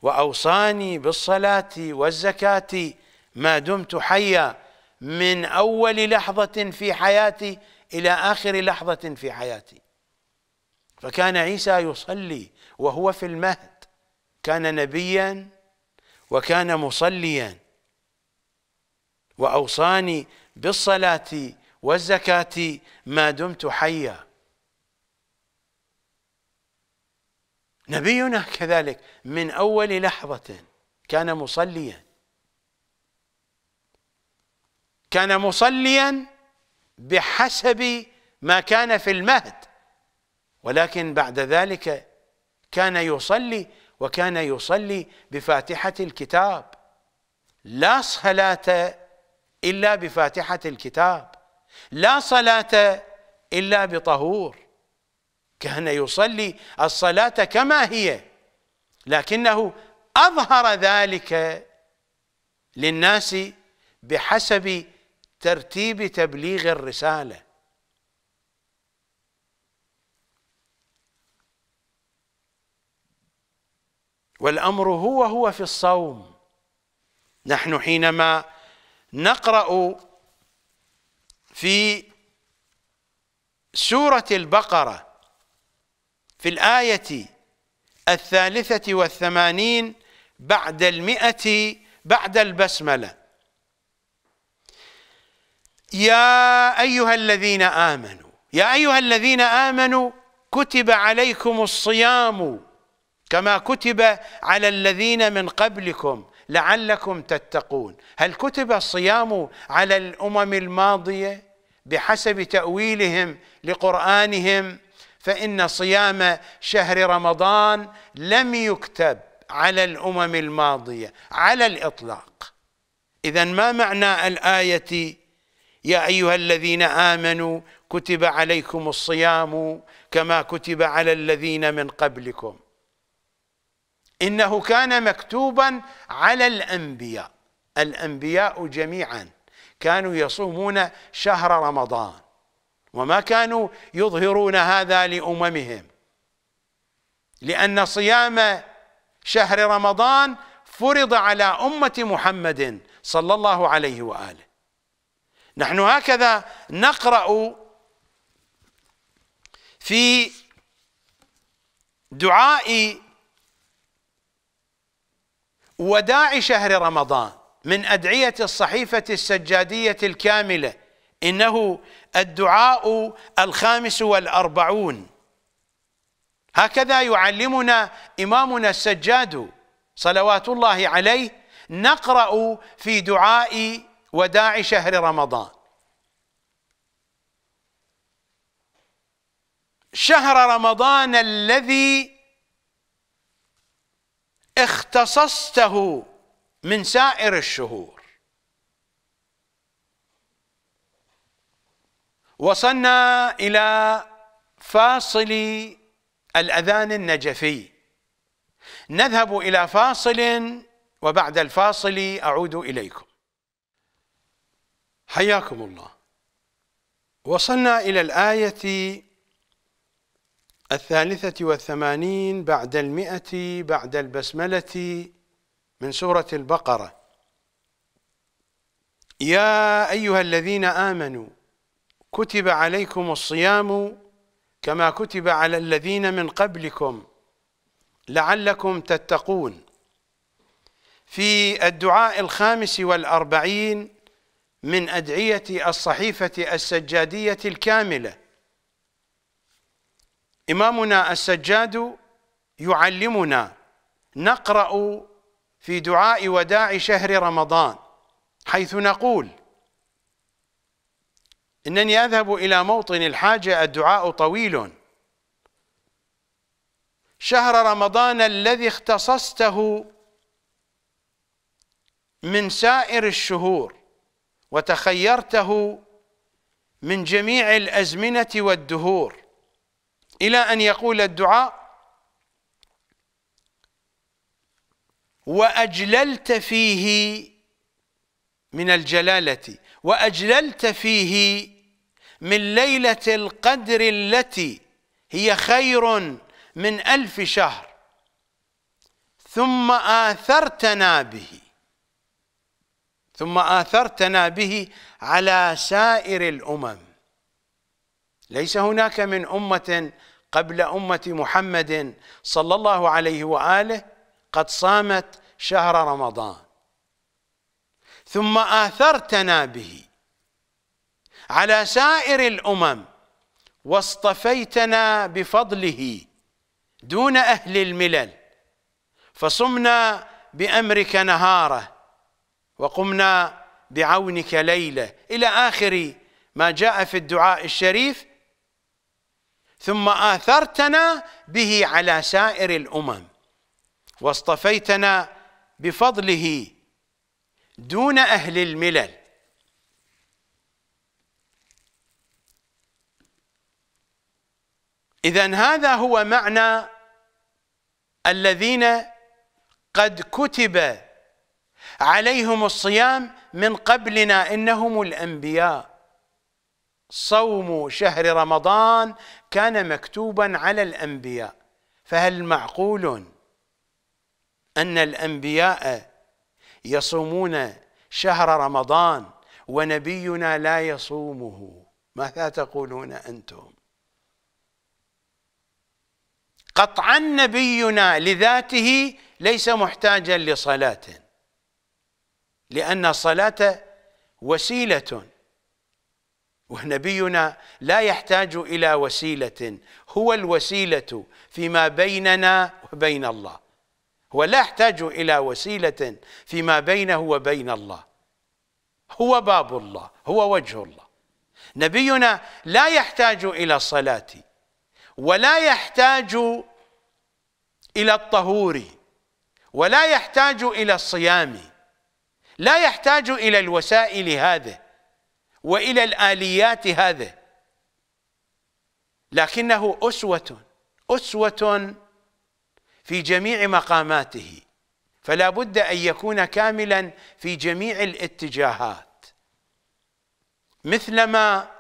وأوصاني بالصلاة والزكاة ما دمت حيا من أول لحظة في حياتي إلى آخر لحظة في حياتي فكان عيسى يصلي وهو في المهد كان نبياً وكان مصليا وأوصاني بالصلاة والزكاة ما دمت حيا نبينا كذلك من أول لحظة كان مصليا كان مصليا بحسب ما كان في المهد ولكن بعد ذلك كان يصلي وكان يصلي بفاتحة الكتاب لا صلاة إلا بفاتحة الكتاب لا صلاة إلا بطهور كان يصلي الصلاة كما هي لكنه أظهر ذلك للناس بحسب ترتيب تبليغ الرسالة والأمر هو هو في الصوم نحن حينما نقرأ في سورة البقرة في الآية الثالثة والثمانين بعد المئة بعد البسملة يا أيها الذين آمنوا يا أيها الذين آمنوا كتب عليكم الصيام كما كتب على الذين من قبلكم لعلكم تتقون هل كتب الصيام على الامم الماضيه بحسب تاويلهم لقرانهم فان صيام شهر رمضان لم يكتب على الامم الماضيه على الاطلاق اذا ما معنى الايه يا ايها الذين امنوا كتب عليكم الصيام كما كتب على الذين من قبلكم إنه كان مكتوبا على الأنبياء الأنبياء جميعا كانوا يصومون شهر رمضان وما كانوا يظهرون هذا لأممهم لأن صيام شهر رمضان فرض على أمة محمد صلى الله عليه وآله نحن هكذا نقرأ في دعاء وداع شهر رمضان من أدعية الصحيفة السجادية الكاملة إنه الدعاء الخامس والأربعون هكذا يعلمنا إمامنا السجاد صلوات الله عليه نقرأ في دعاء وداع شهر رمضان شهر رمضان الذي اختصصته من سائر الشهور وصلنا الى فاصل الاذان النجفي نذهب الى فاصل وبعد الفاصل اعود اليكم حياكم الله وصلنا الى الايه الثالثة والثمانين بعد المئة بعد البسملة من سورة البقرة يا أيها الذين آمنوا كتب عليكم الصيام كما كتب على الذين من قبلكم لعلكم تتقون في الدعاء الخامس والأربعين من أدعية الصحيفة السجادية الكاملة إمامنا السجاد يعلمنا نقرأ في دعاء وداع شهر رمضان حيث نقول إنني أذهب إلى موطن الحاجة الدعاء طويل شهر رمضان الذي اختصصته من سائر الشهور وتخيرته من جميع الأزمنة والدهور إلى أن يقول الدعاء وأجللت فيه من الجلالة وأجللت فيه من ليلة القدر التي هي خير من ألف شهر ثم آثرتنا به ثم آثرتنا به على سائر الأمم ليس هناك من أمة قبل أمة محمد صلى الله عليه وآله قد صامت شهر رمضان ثم آثرتنا به على سائر الأمم واصطفيتنا بفضله دون أهل الملل فصمنا بأمرك نهاره وقمنا بعونك ليله إلى آخر ما جاء في الدعاء الشريف ثم آثرتنا به على سائر الأمم واصطفيتنا بفضله دون أهل الملل إذا هذا هو معنى الذين قد كتب عليهم الصيام من قبلنا إنهم الأنبياء صوم شهر رمضان كان مكتوبا على الأنبياء فهل معقول أن الأنبياء يصومون شهر رمضان ونبينا لا يصومه ماذا تقولون أنتم قطعا نبينا لذاته ليس محتاجا لصلاة لأن الصلاة وسيلة ونبينا لا يحتاج إلى وسيلة هو الوسيلة فيما بيننا وبين الله هو لا يحتاج إلى وسيلة فيما بينه وبين الله هو باب الله هو وجه الله نبينا لا يحتاج إلى الصلاة ولا يحتاج إلى الطهور ولا يحتاج إلى الصيام لا يحتاج إلى الوسائل هذه والى الاليات هذه لكنه اسوه اسوه في جميع مقاماته فلا بد ان يكون كاملا في جميع الاتجاهات مثلما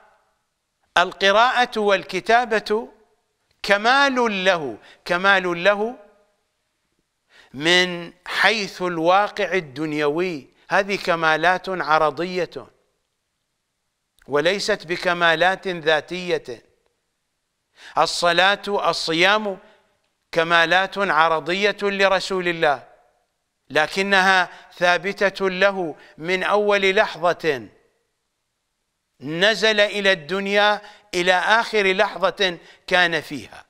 القراءه والكتابه كمال له كمال له من حيث الواقع الدنيوي هذه كمالات عرضيه وليست بكمالات ذاتية الصلاة الصيام كمالات عرضية لرسول الله لكنها ثابتة له من أول لحظة نزل إلى الدنيا إلى آخر لحظة كان فيها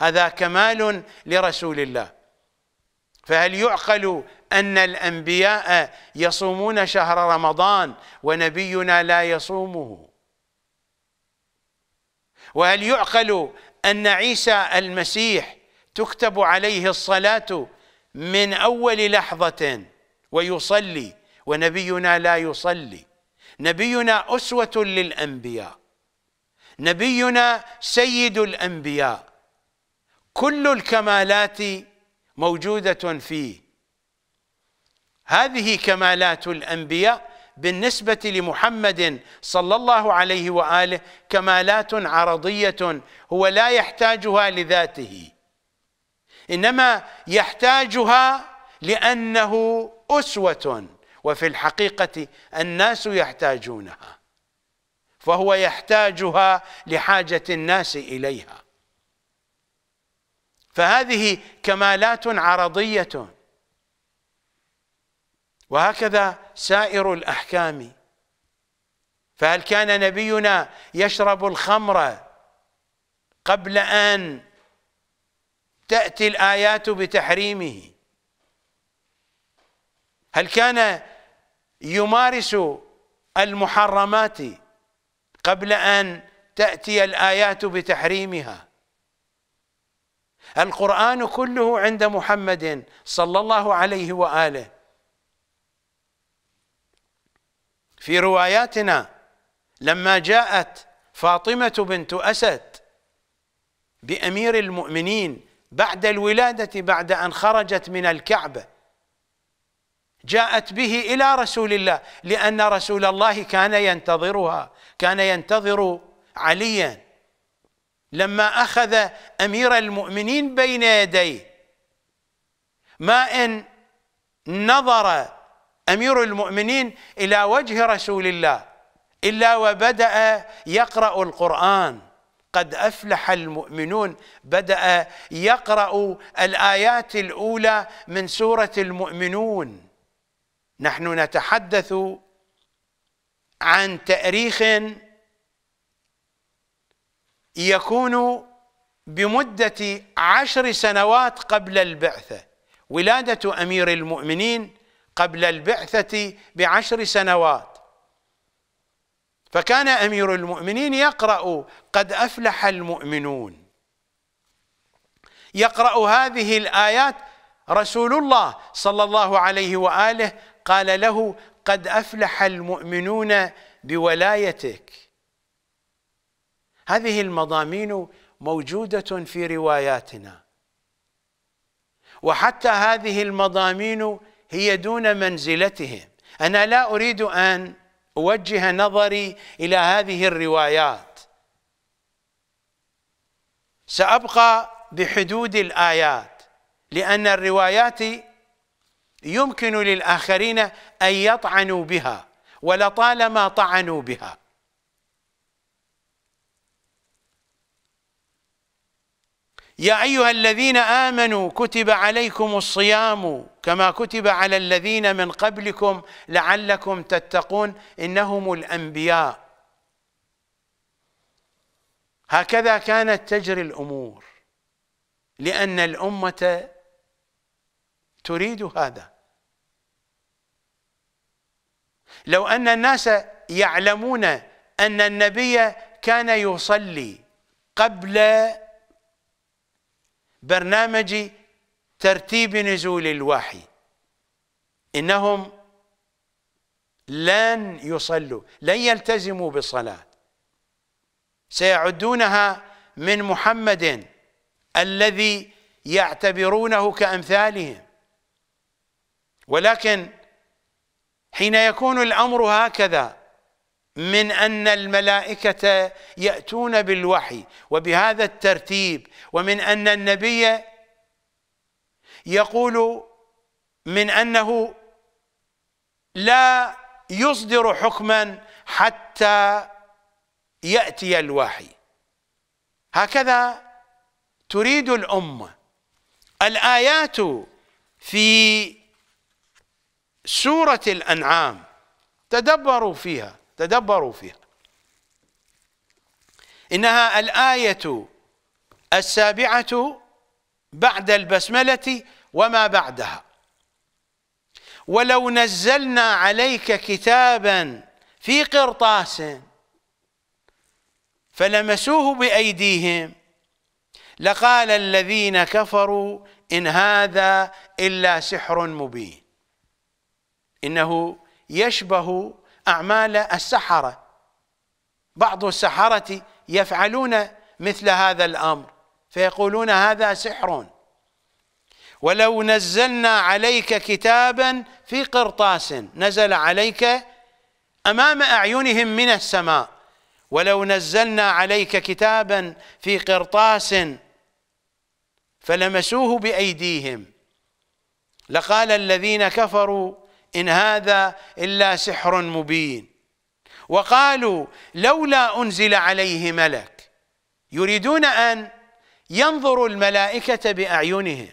هذا كمال لرسول الله فهل يعقل أن الأنبياء يصومون شهر رمضان ونبينا لا يصومه وهل يعقل أن عيسى المسيح تكتب عليه الصلاة من أول لحظة ويصلي ونبينا لا يصلي نبينا أسوة للأنبياء نبينا سيد الأنبياء كل الكمالات موجودة فيه هذه كمالات الأنبياء بالنسبة لمحمد صلى الله عليه وآله كمالات عرضية هو لا يحتاجها لذاته إنما يحتاجها لأنه أسوة وفي الحقيقة الناس يحتاجونها فهو يحتاجها لحاجة الناس إليها فهذه كمالات عرضيه وهكذا سائر الأحكام فهل كان نبينا يشرب الخمر قبل أن تأتي الآيات بتحريمه هل كان يمارس المحرمات قبل أن تأتي الآيات بتحريمها القرآن كله عند محمد صلى الله عليه وآله في رواياتنا لما جاءت فاطمة بنت أسد بأمير المؤمنين بعد الولادة بعد أن خرجت من الكعبة جاءت به إلى رسول الله لأن رسول الله كان ينتظرها كان ينتظر عليا لما أخذ أمير المؤمنين بين يديه ما إن نظر امير المؤمنين الى وجه رسول الله الا وبدا يقرا القران قد افلح المؤمنون بدا يقرا الايات الاولى من سوره المؤمنون نحن نتحدث عن تاريخ يكون بمده عشر سنوات قبل البعثه ولاده امير المؤمنين قبل البعثة بعشر سنوات فكان أمير المؤمنين يقرأ قد أفلح المؤمنون يقرأ هذه الآيات رسول الله صلى الله عليه وآله قال له قد أفلح المؤمنون بولايتك هذه المضامين موجودة في رواياتنا وحتى هذه المضامين هي دون منزلتهم أنا لا أريد أن أوجه نظري إلى هذه الروايات سأبقى بحدود الآيات لأن الروايات يمكن للآخرين أن يطعنوا بها ولطالما طعنوا بها يا أيها الذين آمنوا كتب عليكم الصيام كما كتب على الذين من قبلكم لعلكم تتقون انهم الانبياء هكذا كانت تجري الامور لان الامه تريد هذا لو ان الناس يعلمون ان النبي كان يصلي قبل برنامج ترتيب نزول الوحي إنهم لن يصلوا لن يلتزموا بالصلاة سيعدونها من محمد الذي يعتبرونه كأمثالهم ولكن حين يكون الأمر هكذا من أن الملائكة يأتون بالوحي وبهذا الترتيب ومن أن النبي يقول من أنه لا يصدر حكما حتى يأتي الوحي هكذا تريد الأمة الآيات في سورة الأنعام تدبروا فيها تدبروا فيها إنها الآية السابعة بعد البسملة وما بعدها ولو نزلنا عليك كتابا في قرطاس فلمسوه بأيديهم لقال الذين كفروا إن هذا إلا سحر مبين إنه يشبه أعمال السحرة بعض السحرة يفعلون مثل هذا الأمر فيقولون هذا سحر ولو نزلنا عليك كتابا في قرطاس نزل عليك امام اعينهم من السماء ولو نزلنا عليك كتابا في قرطاس فلمسوه بايديهم لقال الذين كفروا ان هذا الا سحر مبين وقالوا لولا انزل عليه ملك يريدون ان ينظر الملائكة بأعينهم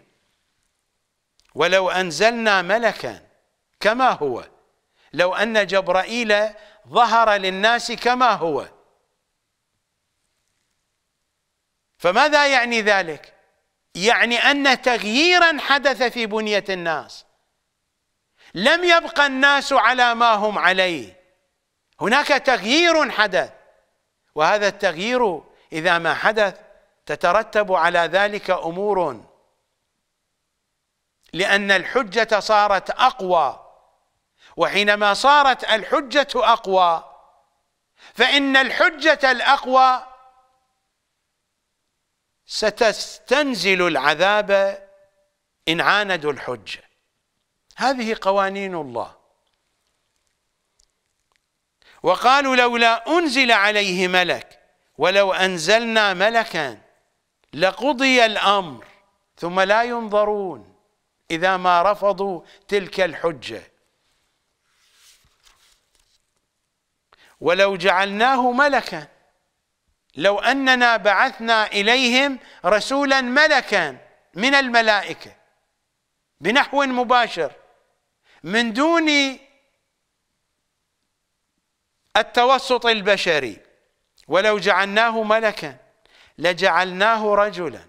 ولو أنزلنا ملكا كما هو لو أن جبرائيل ظهر للناس كما هو فماذا يعني ذلك؟ يعني أن تغييرا حدث في بنية الناس لم يبقى الناس على ما هم عليه هناك تغيير حدث وهذا التغيير إذا ما حدث تترتب على ذلك امور لان الحجه صارت اقوى وحينما صارت الحجه اقوى فان الحجه الاقوى ستستنزل العذاب ان عاندوا الحجه هذه قوانين الله وقالوا لولا انزل عليه ملك ولو انزلنا ملكا لقضي الامر ثم لا ينظرون اذا ما رفضوا تلك الحجه ولو جعلناه ملكا لو اننا بعثنا اليهم رسولا ملكا من الملائكه بنحو مباشر من دون التوسط البشري ولو جعلناه ملكا لجعلناه رجلا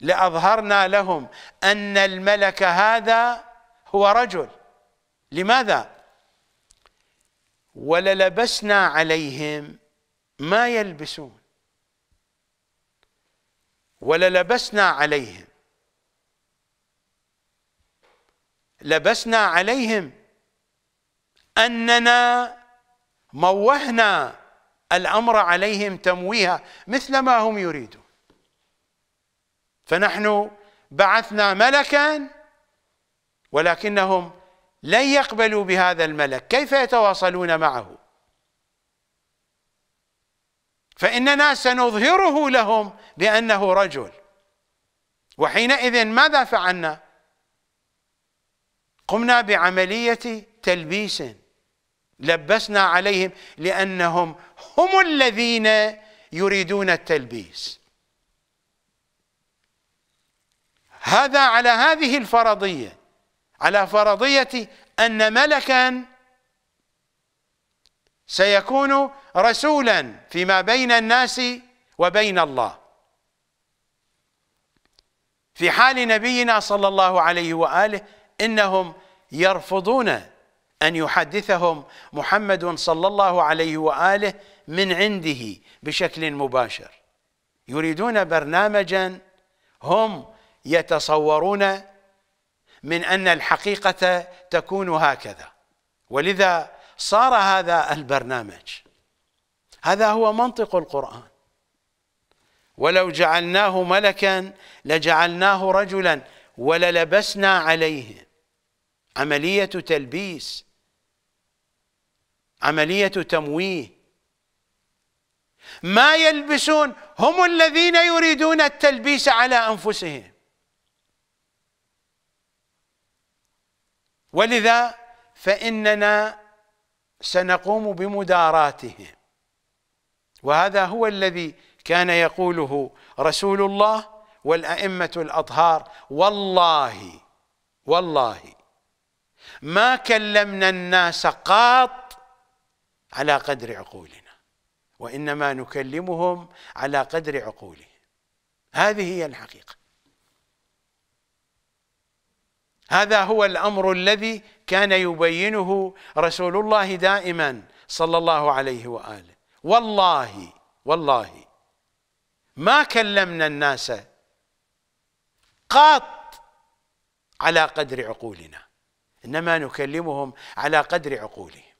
لأظهرنا لهم أن الملك هذا هو رجل لماذا؟ وللبسنا عليهم ما يلبسون وللبسنا عليهم لبسنا عليهم أننا موهنا الامر عليهم تمويها مثل ما هم يريدون فنحن بعثنا ملكا ولكنهم لن يقبلوا بهذا الملك كيف يتواصلون معه فاننا سنظهره لهم بانه رجل وحينئذ ماذا فعلنا قمنا بعمليه تلبيس لبسنا عليهم لانهم هم الذين يريدون التلبيس هذا على هذه الفرضية على فرضية أن ملكا سيكون رسولا فيما بين الناس وبين الله في حال نبينا صلى الله عليه وآله إنهم يرفضون أن يحدثهم محمد صلى الله عليه وآله من عنده بشكل مباشر يريدون برنامجا هم يتصورون من ان الحقيقه تكون هكذا ولذا صار هذا البرنامج هذا هو منطق القران ولو جعلناه ملكا لجعلناه رجلا وللبسنا عليه عمليه تلبيس عمليه تمويه ما يلبسون هم الذين يريدون التلبيس على أنفسهم ولذا فإننا سنقوم بمداراتهم وهذا هو الذي كان يقوله رسول الله والأئمة الأطهار والله والله ما كلمنا الناس قط على قدر عقولنا وإنما نكلمهم على قدر عقولهم هذه هي الحقيقة هذا هو الأمر الذي كان يبينه رسول الله دائما صلى الله عليه وآله والله والله ما كلمنا الناس قط على قدر عقولنا إنما نكلمهم على قدر عقولهم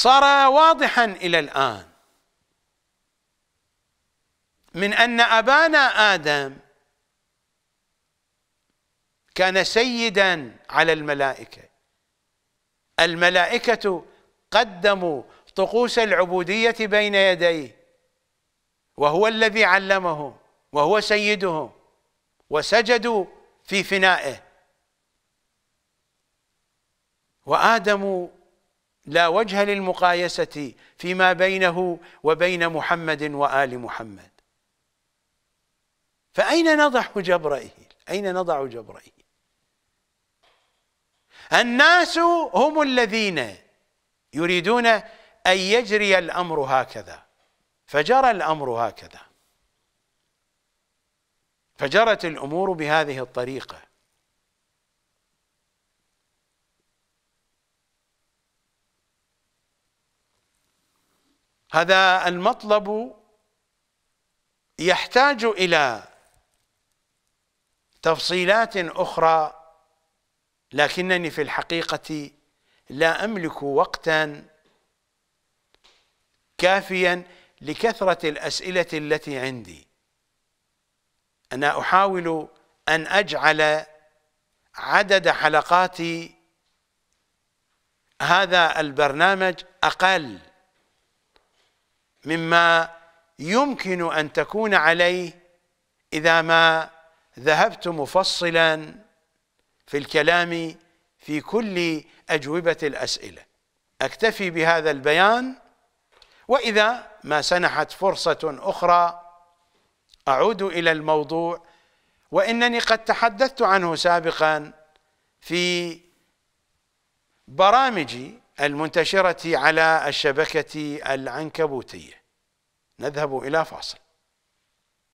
صار واضحا الى الان من ان ابانا ادم كان سيدا على الملائكه الملائكه قدموا طقوس العبوديه بين يديه وهو الذي علمهم وهو سيدهم وسجدوا في فنائه وادم لا وجه للمقايسة فيما بينه وبين محمد وآل محمد فأين نضع جبرائيل أين نضع جبرائيل الناس هم الذين يريدون أن يجري الأمر هكذا فجرى الأمر هكذا فجرت الأمور بهذه الطريقة هذا المطلب يحتاج إلى تفصيلات أخرى لكنني في الحقيقة لا أملك وقتا كافيا لكثرة الأسئلة التي عندي أنا أحاول أن أجعل عدد حلقات هذا البرنامج أقل مما يمكن أن تكون عليه إذا ما ذهبت مفصلا في الكلام في كل أجوبة الأسئلة أكتفي بهذا البيان وإذا ما سنحت فرصة أخرى أعود إلى الموضوع وإنني قد تحدثت عنه سابقا في برامجي المنتشرة على الشبكة العنكبوتية نذهب إلى فاصل